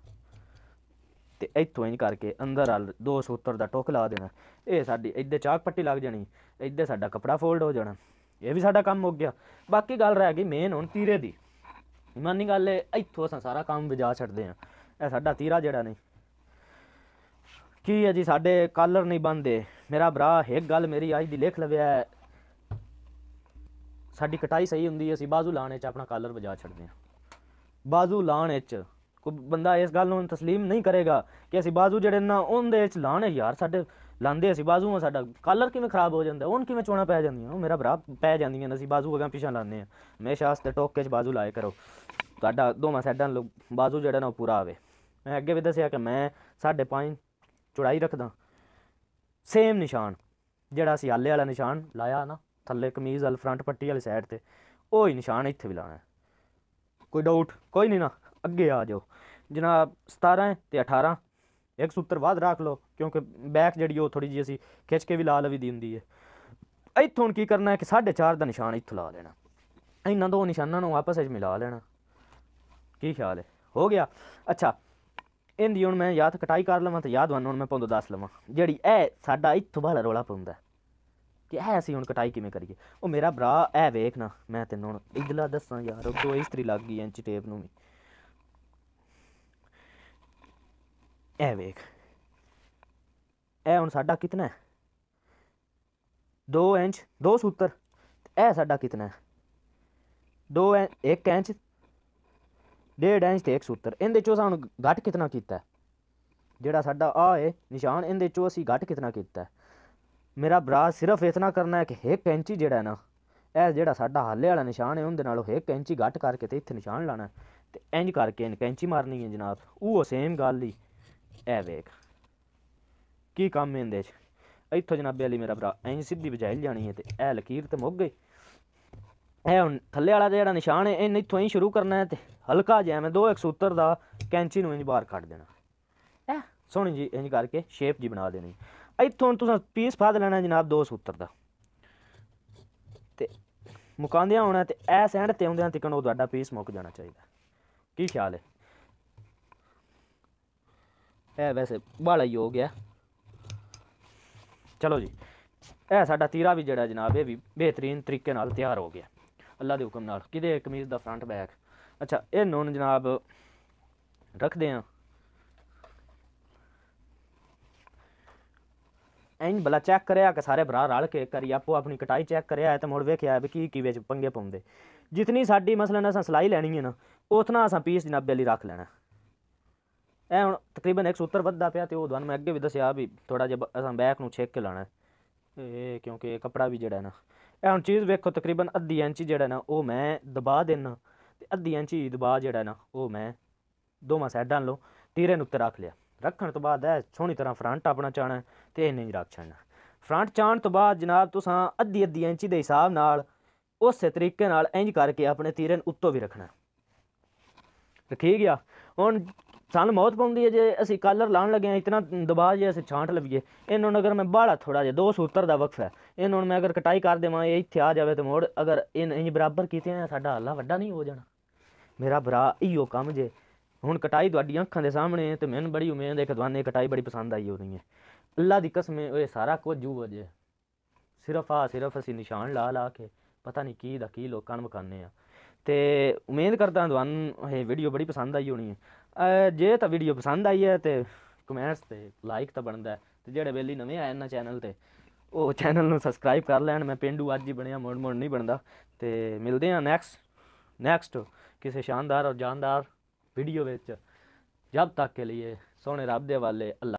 ਤੇ ਇੱਥੋਂ ਇੰਜ ਕਰਕੇ ਅੰਦਰ ਆਲ ਦੋ ਸੂਤਰ ਦਾ ਟੋਕ ਲਾ ਦੇਣਾ ਇਹ ਸਾਡੀ ਇੱਧੇ ਚਾਕ ਪੱਟੀ ਲੱਗ ਜਾਣੀ ਇੱਧੇ ਸਾਡਾ ਕਪੜਾ ਫੋਲਡ ਹੋ ਜਾਣਾ ਇਹ ਵੀ ਸਾਡਾ ਕੰਮ ਹੋ ਗਿਆ ਬਾਕੀ ਗੱਲ ਰਹਿ ਗਈ ਮੇਨ ਹੁਣ ਤੀਰੇ ਦੀ ਇਮਾਨੀ ਗੱਲ ਹੈ ਇੱਥੋਂ ਅਸਾਂ ਸਾਰਾ ਕੰਮ ਵਜਾ ਛੱਡਦੇ ਆਂ ਇਹ ਸਾਡਾ ਤੀਰਾ ਜਿਹੜਾ ਨਹੀਂ ਕੀ ਹੈ ਜੀ ਸਾਡੇ ਕਾਲਰ ਨਹੀਂ ਬੰਦੇ ਮੇਰਾ ਭਰਾ ਇੱਕ ਗੱਲ ਮੇਰੀ ਅੱਜ ਦੀ ਲਿਖ ਲਵਿਆ ਸਾਡੀ ਕਟਾਈ ਸਹੀ ਹੁੰਦੀ ਅਸੀਂ ਬਾਜ਼ੂ ਲਾਣ ਵਿੱਚ ਆਪਣਾ ਕਾਲਰ ਵਜਾ ਛੱਡਦੇ ਹਾਂ ਬਾਜ਼ੂ ਲਾਣ ਵਿੱਚ ਕੋਈ ਬੰਦਾ ਇਸ ਗੱਲ ਨੂੰ تسلیم ਨਹੀਂ ਕਰੇਗਾ ਕਿ ਅਸੀਂ ਬਾਜ਼ੂ ਜਿਹੜੇ ਨਾ ਉਹਦੇ ਵਿੱਚ ਲਾਣ ਯਾਰ ਸਾਡੇ ਲਾਂਦੇ ਅਸੀਂ ਆ ਸਾਡਾ ਕਾਲਰ ਕਿਵੇਂ ਖਰਾਬ ਹੋ ਜਾਂਦਾ ਉਹਨ ਕਿਵੇਂ ਚੋਣਾ ਪੈ ਜਾਂਦੀਆਂ ਉਹ ਮੇਰਾ ਭਰਾ ਪੈ ਜਾਂਦੀਆਂ ਅਸੀਂ ਬਾਜ਼ੂ ਅਗਾਂ ਪਿਛਾਂ ਲਾਉਂਦੇ ਆ ਹਮੇਸ਼ਾ ਆਸਤੇ ਟੋਕੇ 'ਚ ਬਾਜ਼ੂ ਲਾਏ ਕਰੋ ਤੁਹਾਡਾ ਦੋਵਾਂ ਸਾਈਡਾਂ ਬਾਜ਼ੂ ਜਿਹੜਾ ਨਾ ਪੂਰਾ ਆਵੇ ਮੈਂ ਅੱਗੇ ਵੀ ਦੱਸਿਆ ਕਿ ਮੈਂ 5.5 ਚੌੜਾਈ ਰੱਖਦਾ ਸੇਮ ਨਿਸ਼ਾਨ ਜਿਹੜਾ ਅਸੀਂ ਹੱਲੇ ਵਾਲਾ ਨਿਸ਼ਾਨ ਲਾਇਆ ਨਾ ਥੱਲੇ ਕਮੀਜ਼ ਅਲ ਫਰੰਟ ਪੱਟੀ ਵਾਲੀ ਸਾਈਡ ਤੇ ਉਹ ਹੀ ਨਿਸ਼ਾਨ ਇੱਥੇ ਵੀ ਲਾਣਾ ਕੋਈ ਡਾਊਟ ਕੋਈ ਨਹੀਂ ਨਾ ਅੱਗੇ ਆ ਜਾਓ ਜਨਾਬ 17 ਤੇ 18 ਇੱਕ ਸੂਤਰ ਬਾਅਦ ਰੱਖ ਲਓ ਕਿਉਂਕਿ ਬੈਕ ਜਿਹੜੀ ਉਹ ਥੋੜੀ ਜੀ ਅਸੀਂ ਖਿੱਚ ਕੇ ਵੀ ਲਾ ਲਵੀ ਦੀ ਹੁੰਦੀ ਹੈ ਇੱਥੋਂ ਕੀ ਕਰਨਾ ਹੈ ਕਿ 4.5 ਦਾ ਨਿਸ਼ਾਨ ਇੱਥੋਂ ਲਾ ਲੈਣਾ ਇਹਨਾਂ ਦੋ ਨਿਸ਼ਾਨਾਂ ਨੂੰ ਆਪਸ ਵਿੱਚ ਮਿਲਾ ਲੈਣਾ ਕੀ ਖਿਆਲ ਹੈ ਹੋ ਗਿਆ ਅੱਛਾ ਇਹਦੀ ਹੁਣ ਮੈਂ ਯਾਦ ਕਟਾਈ ਕਰ ਲਵਾਂ ਤੇ ਯਾਦ ਹੁਣ ਮੈਂ ਪੰਦੋਂ ਦੱਸ ਲਵਾਂ ਜਿਹੜੀ ਇਹ ਸਾਡਾ ਇੱਥੋਂ ਬਾਹਲਾ ਰੋਲਾ ਪੁੰਦਾ ਕਿ ਇਹ ਅਸੀਂ ਹੁਣ ਕਟਾਈ ਕਿਵੇਂ ਕਰੀਏ ਉਹ ਮੇਰਾ ਭਰਾ ਇਹ ਵੇਖ ਨਾ ਮੈਂ ਤੈਨੂੰ ਹੁਣ ਇਗਲਾ ਦੱਸਾਂ ਯਾਰ ਉਹ ਕੋਈ ਇਸਤਰੀ ਲੱਗ ਗਈ ਐਂਚ ਟੇਪ ਨੂੰ ਵੀ ਇਹ ਵੇਖ ਇਹ ਹੁਣ ਸਾਡਾ ਕਿਤਨਾ ਹੈ 2 ਇੰਚ 2 ਸੂਤਰ ਇਹ ਸਾਡਾ ਕਿਤਨਾ ਹੈ 2 1 ਇੰਚ ਡੇਢ ਇੰਚ ਤੇ ਇੱਕ ਸੂਤਰ ਇਹਦੇ ਚੋਂ ਸਾਨੂੰ ਘੱਟ ਕਿਤਨਾ ਕੀਤਾ ਜਿਹੜਾ ਸਾਡਾ ਆ ਹੈ ਨਿਸ਼ਾਨ ਇਹਦੇ ਚੋਂ ਅਸੀਂ ਘੱਟ ਕਿਤਨਾ ਕੀਤਾ ਮੇਰਾ ਬਰਾ ਸਿਰਫ ਇਤਨਾ ਕਰਨਾ ਹੈ ਕਿ 1 ਇੰਚ ਜਿਹੜਾ ਨਾ ਇਹ ਜਿਹੜਾ ਸਾਡਾ ਹੱਲੇ ਵਾਲਾ ਨਿਸ਼ਾਨ ਹੈ ਉਹਦੇ ਨਾਲ ਉਹ 1 ਇੰਚ ਘੱਟ ਕਰਕੇ ਤੇ ਇੱਥੇ ਨਿਸ਼ਾਨ ਲਾਣਾ ਤੇ ਇੰਜ ਕਰਕੇ ਇਹਨ ਕੈਂਚੀ ਮਾਰਨੀ ਹੈ ਜਨਾਬ ਉਹ ਸੇਮ ਗੱਲ ਹੀ ਐ ਵੇਖ ਕੀ ਕੰਮ ਇਹਦੇ ਚ ਇੱਥੋਂ ਜਨਾਬੇ ਵਾਲੀ ਮੇਰਾ ਬਰਾ ਐਂ ਸਿੱਧੀ ਬਜਾਈ ਜਾਣੀ ਹੈ ਤੇ ਇਹ ਲਕੀਰ ਤੇ ਮੁੱਕ ਗਈ ਇਹ ਹੁਣ ਥੱਲੇ ਵਾਲਾ ਜਿਹੜਾ ਨਿਸ਼ਾਨ ਹੈ ਇਹ ਇੱਥੋਂ ਹੀ ਸ਼ੁਰੂ ਕਰਨਾ ਹੈ ਤੇ ਹਲਕਾ ਜਿਹਾ ਮੈਂ 2 ਦਾ ਕੈਂਚੀ ਨੂੰ ਇੰਜ ਬਾਹਰ ਕੱਢ ਦੇਣਾ ਐ ਸੋਹਣੀ ਜੀ ਇੰਜ ਕਰਕੇ ਸ਼ੇਪ ਜੀ ਬਣਾ ਦੇਣੀ ਇੱਥੋਂ ਤੁਸੀਂ ਪੀਸ ਫਾਦ ਲੈਣਾ ਜਨਾਬ 2 ਸੂਤਰ ਦਾ ਤੇ ਮੁਕਾਂਦਿਆਂ ਹੋਣਾ ਤੇ ਐ ਸੈਂਡ ਤੇ ਆਉਂਦਿਆਂ ਤਿਕਣ ਉਹ ਤੁਹਾਡਾ ਪੀਸ ਮੁੱਕ ਜਾਣਾ ਚਾਹੀਦਾ ਕੀ ਖਿਆਲ ਹੈ ਐ ਵੈਸੇ ਬਾਲਾ ਹੀ ਹੋ ਗਿਆ ਚਲੋ ਜੀ ਇਹ ਸਾਡਾ ਤੀਰਾ ਵੀ ਜਿਹੜਾ ਜਨਾਬ ਇਹ ਵੀ ਬਿਹਤਰੀਨ ਤਰੀਕੇ ਨਾਲ ਤਿਆਰ ਹੋ ਗਿਆ ਅੱਲਾ ਦੇ ਹੁਕਮ ਨਾਲ ਕਿਦੇ ਕਮੀਜ਼ ਦਾ ਫਰੰਟ ਬੈਕ ਅੱਛਾ ਇਹ ਨੂਨ ਜਨਾਬ ਰੱਖਦੇ ਆ ਐਂ ਬਲਾ ਚੈੱਕ ਕਰਿਆ ਕਿ ਸਾਰੇ ਭਰਾ ਰਲ ਕੇ ਕਰੀ ਆਪੋ ਆਪਣੀ ਕਟਾਈ ਚੈੱਕ ਕਰਿਆ ਤੇ ਮੋੜ ਵੇਖਿਆ ਵੀ ਕੀ ਕੀ ਵਿੱਚ ਪੰਗੇ ਪਾਉਂਦੇ ਜਿਤਨੀ ਸਾਡੀ ਮਸਲਨ ਅਸਾਂ ਸਲਾਈ ਲੈਣੀ ਹੈ ਨਾ ਉਤਨਾ ਅਸਾਂ ਪੀਸ ਜਨਾਬੇ ਲਈ ਰੱਖ ਲੈਣਾ ਐ ਹੁਣ ਤਕਰੀਬਨ 170 ਵੱਧਦਾ ਪਿਆ ਤੇ ਉਹ ਦਵਾਨ ਮੈਂ ਅੱਗੇ ਵੀ ਦੱਸਿਆ ਵੀ ਥੋੜਾ ਜਿਹਾ ਅਸਾਂ ਬੈਕ ਨੂੰ ਛੇਕ ਕੇ ਲਾਣਾ ਇਹ ਕਿਉਂਕਿ ਕਪੜਾ ਵੀ ਜਿਹੜਾ ਨਾ ਐ ਹੁਣ ਚੀਜ਼ ਵੇਖੋ ਤਕਰੀਬਨ ਅੱਧੀ ਇੰਚ ਜਿਹੜਾ ਨਾ ਉਹ ਮੈਂ ਦਬਾ ਦੇਣਾ ਅੱਧੀ ਇੰਚੀ ਦਬਾ ਜਿਹੜਾ ਨਾ ਉਹ ਮੈਂ ਦੋਵਾਂ ਸਾਈਡਾਂ ਲੋ ਤੀਰੇ ਨੂੰ ਉੱਤੇ ਰੱਖ ਲਿਆ ਰੱਖਣ ਤੋਂ ਬਾਅਦ ਐ ਸੋਹਣੀ ਤਰ੍ਹਾਂ ਫਰੰਟ ਆਪਣਾ ਚਾਣਾ ਤੇ ਇਹਨੇ ਨਹੀਂ ਰੱਖ ਛੱਡਣਾ ਫਰੰਟ ਚਾਣ ਤੋਂ ਬਾਅਦ ਜਨਾਬ ਤੁਸੀਂ ਅੱਧੀ ਅੱਧੀ ਇੰਚ ਦੇ ਹਿਸਾਬ ਨਾਲ ਉਸੇ ਤਰੀਕੇ ਨਾਲ ਇੰਜ ਕਰਕੇ ਆਪਣੇ ਤੀਰੇ ਨੂੰ ਉੱਤੋਂ ਵੀ ਰੱਖਣਾ ਠੀਕ ਗਿਆ ਹੁਣ ਸਾਨੂੰ ਮੌਤ ਪਾਉਂਦੀ ਹੈ ਜੇ ਅਸੀਂ ਕਾਲਰ ਲਾਣ ਲੱਗੇ ਆ ਇਤਨਾ ਦਬਾਅ ਜੇ ਅਸੀਂ ਛਾਂਟ ਲਵੀਏ ਇਹਨੂੰ ਅਗਰ ਮੈਂ ਬਾੜਾ ਥੋੜਾ ਜਿਹਾ ਦੋ ਸੂਤਰ ਦਾ ਵਕਫ ਹੈ ਇਹਨੂੰ ਮੈਂ ਅਗਰ ਕਟਾਈ ਕਰ ਦੇਵਾਂ ਇਹ ਇੱਥੇ ਆ ਜਾਵੇ ਤੇ ਮੋੜ ਅਗਰ ਇਹ ਇੰਜ ਬਰਾਬਰ ਕੀਤੇ ਆ ਸਾਡਾ ਹੱਲਾ ਵੱਡਾ ਨਹੀਂ ਹੋ ਜਾਣਾ ਮੇਰਾ ਭਰਾ ਇਹੋ ਕੰਮ ਜੇ ਹੁਣ ਕਟਾਈ ਤੁਹਾਡੀ ਅੱਖਾਂ ਦੇ ਸਾਹਮਣੇ ਤੇ ਮੈਨੂੰ ਬੜੀ ਉਮੀਦ ਹੈ ਕਿ ਤੁਹਾਨੂੰ ਇਹ ਕਟਾਈ ਬੜੀ ਪਸੰਦ ਆਈ ਹੋਣੀ ਹੈ ਅੱਲਾ ਦੀ ਕਸਮ ਇਹ ਸਾਰਾ ਕੁਝ ਜੂ ਵਜੇ ਸਿਰਫ ਆ ਸਿਰਫ ਅਸੀਂ ਨਿਸ਼ਾਨ ਲਾ ਲਾ ਕੇ ਪਤਾ ਨਹੀਂ ਕੀ ਦਾ ਕੀ ਲੋਕਾਂ ਨੂੰ ਮਕਾਨੇ ਆ ਤੇ ਉਮੀਦ ਕਰਦਾ ਤੁਹਾਨੂੰ ਇਹ ਵੀਡੀਓ ਬੜੀ ਪਸੰਦ ਆਈ ਹੋਣੀ ਹੈ ਜੇ ਤਾਂ ਵੀਡੀਓ ਪਸੰਦ ਆਈ ਹੈ ਤੇ ਕਮੈਂਟਸ ਤੇ ਲਾਈਕ ਤਾਂ ਬਣਦਾ ਤੇ ਜਿਹੜੇ ਬੇਲੀ ਨਵੇਂ ਆਏ ਨਾ ਚੈਨਲ ਤੇ ਉਹ ਚੈਨਲ ਨੂੰ ਸਬਸਕ੍ਰਾਈਬ ਕਰ ਲੈਣ ਮੈਂ ਪਿੰਡੂ ਅੱਜ ਹੀ ਬਣਿਆ ਮੋੜ ਮੋੜ ਨਹੀਂ ਬਣਦਾ ਤੇ ਮਿਲਦੇ ਆ ਨੈਕਸਟ ਨੈਕਸਟ ਕਿਸੇ ਸ਼ਾਨਦਾਰ ਔਰ ਜਾਨਦਾਰ ਵੀਡੀਓ ਵਿੱਚ ਜਦ ਤੱਕ ਕੇ ਲੀਏ ਸੋਹਣੇ ਰੱਬ ਦੇ ਵਾਲੇ ਅੱਲਾ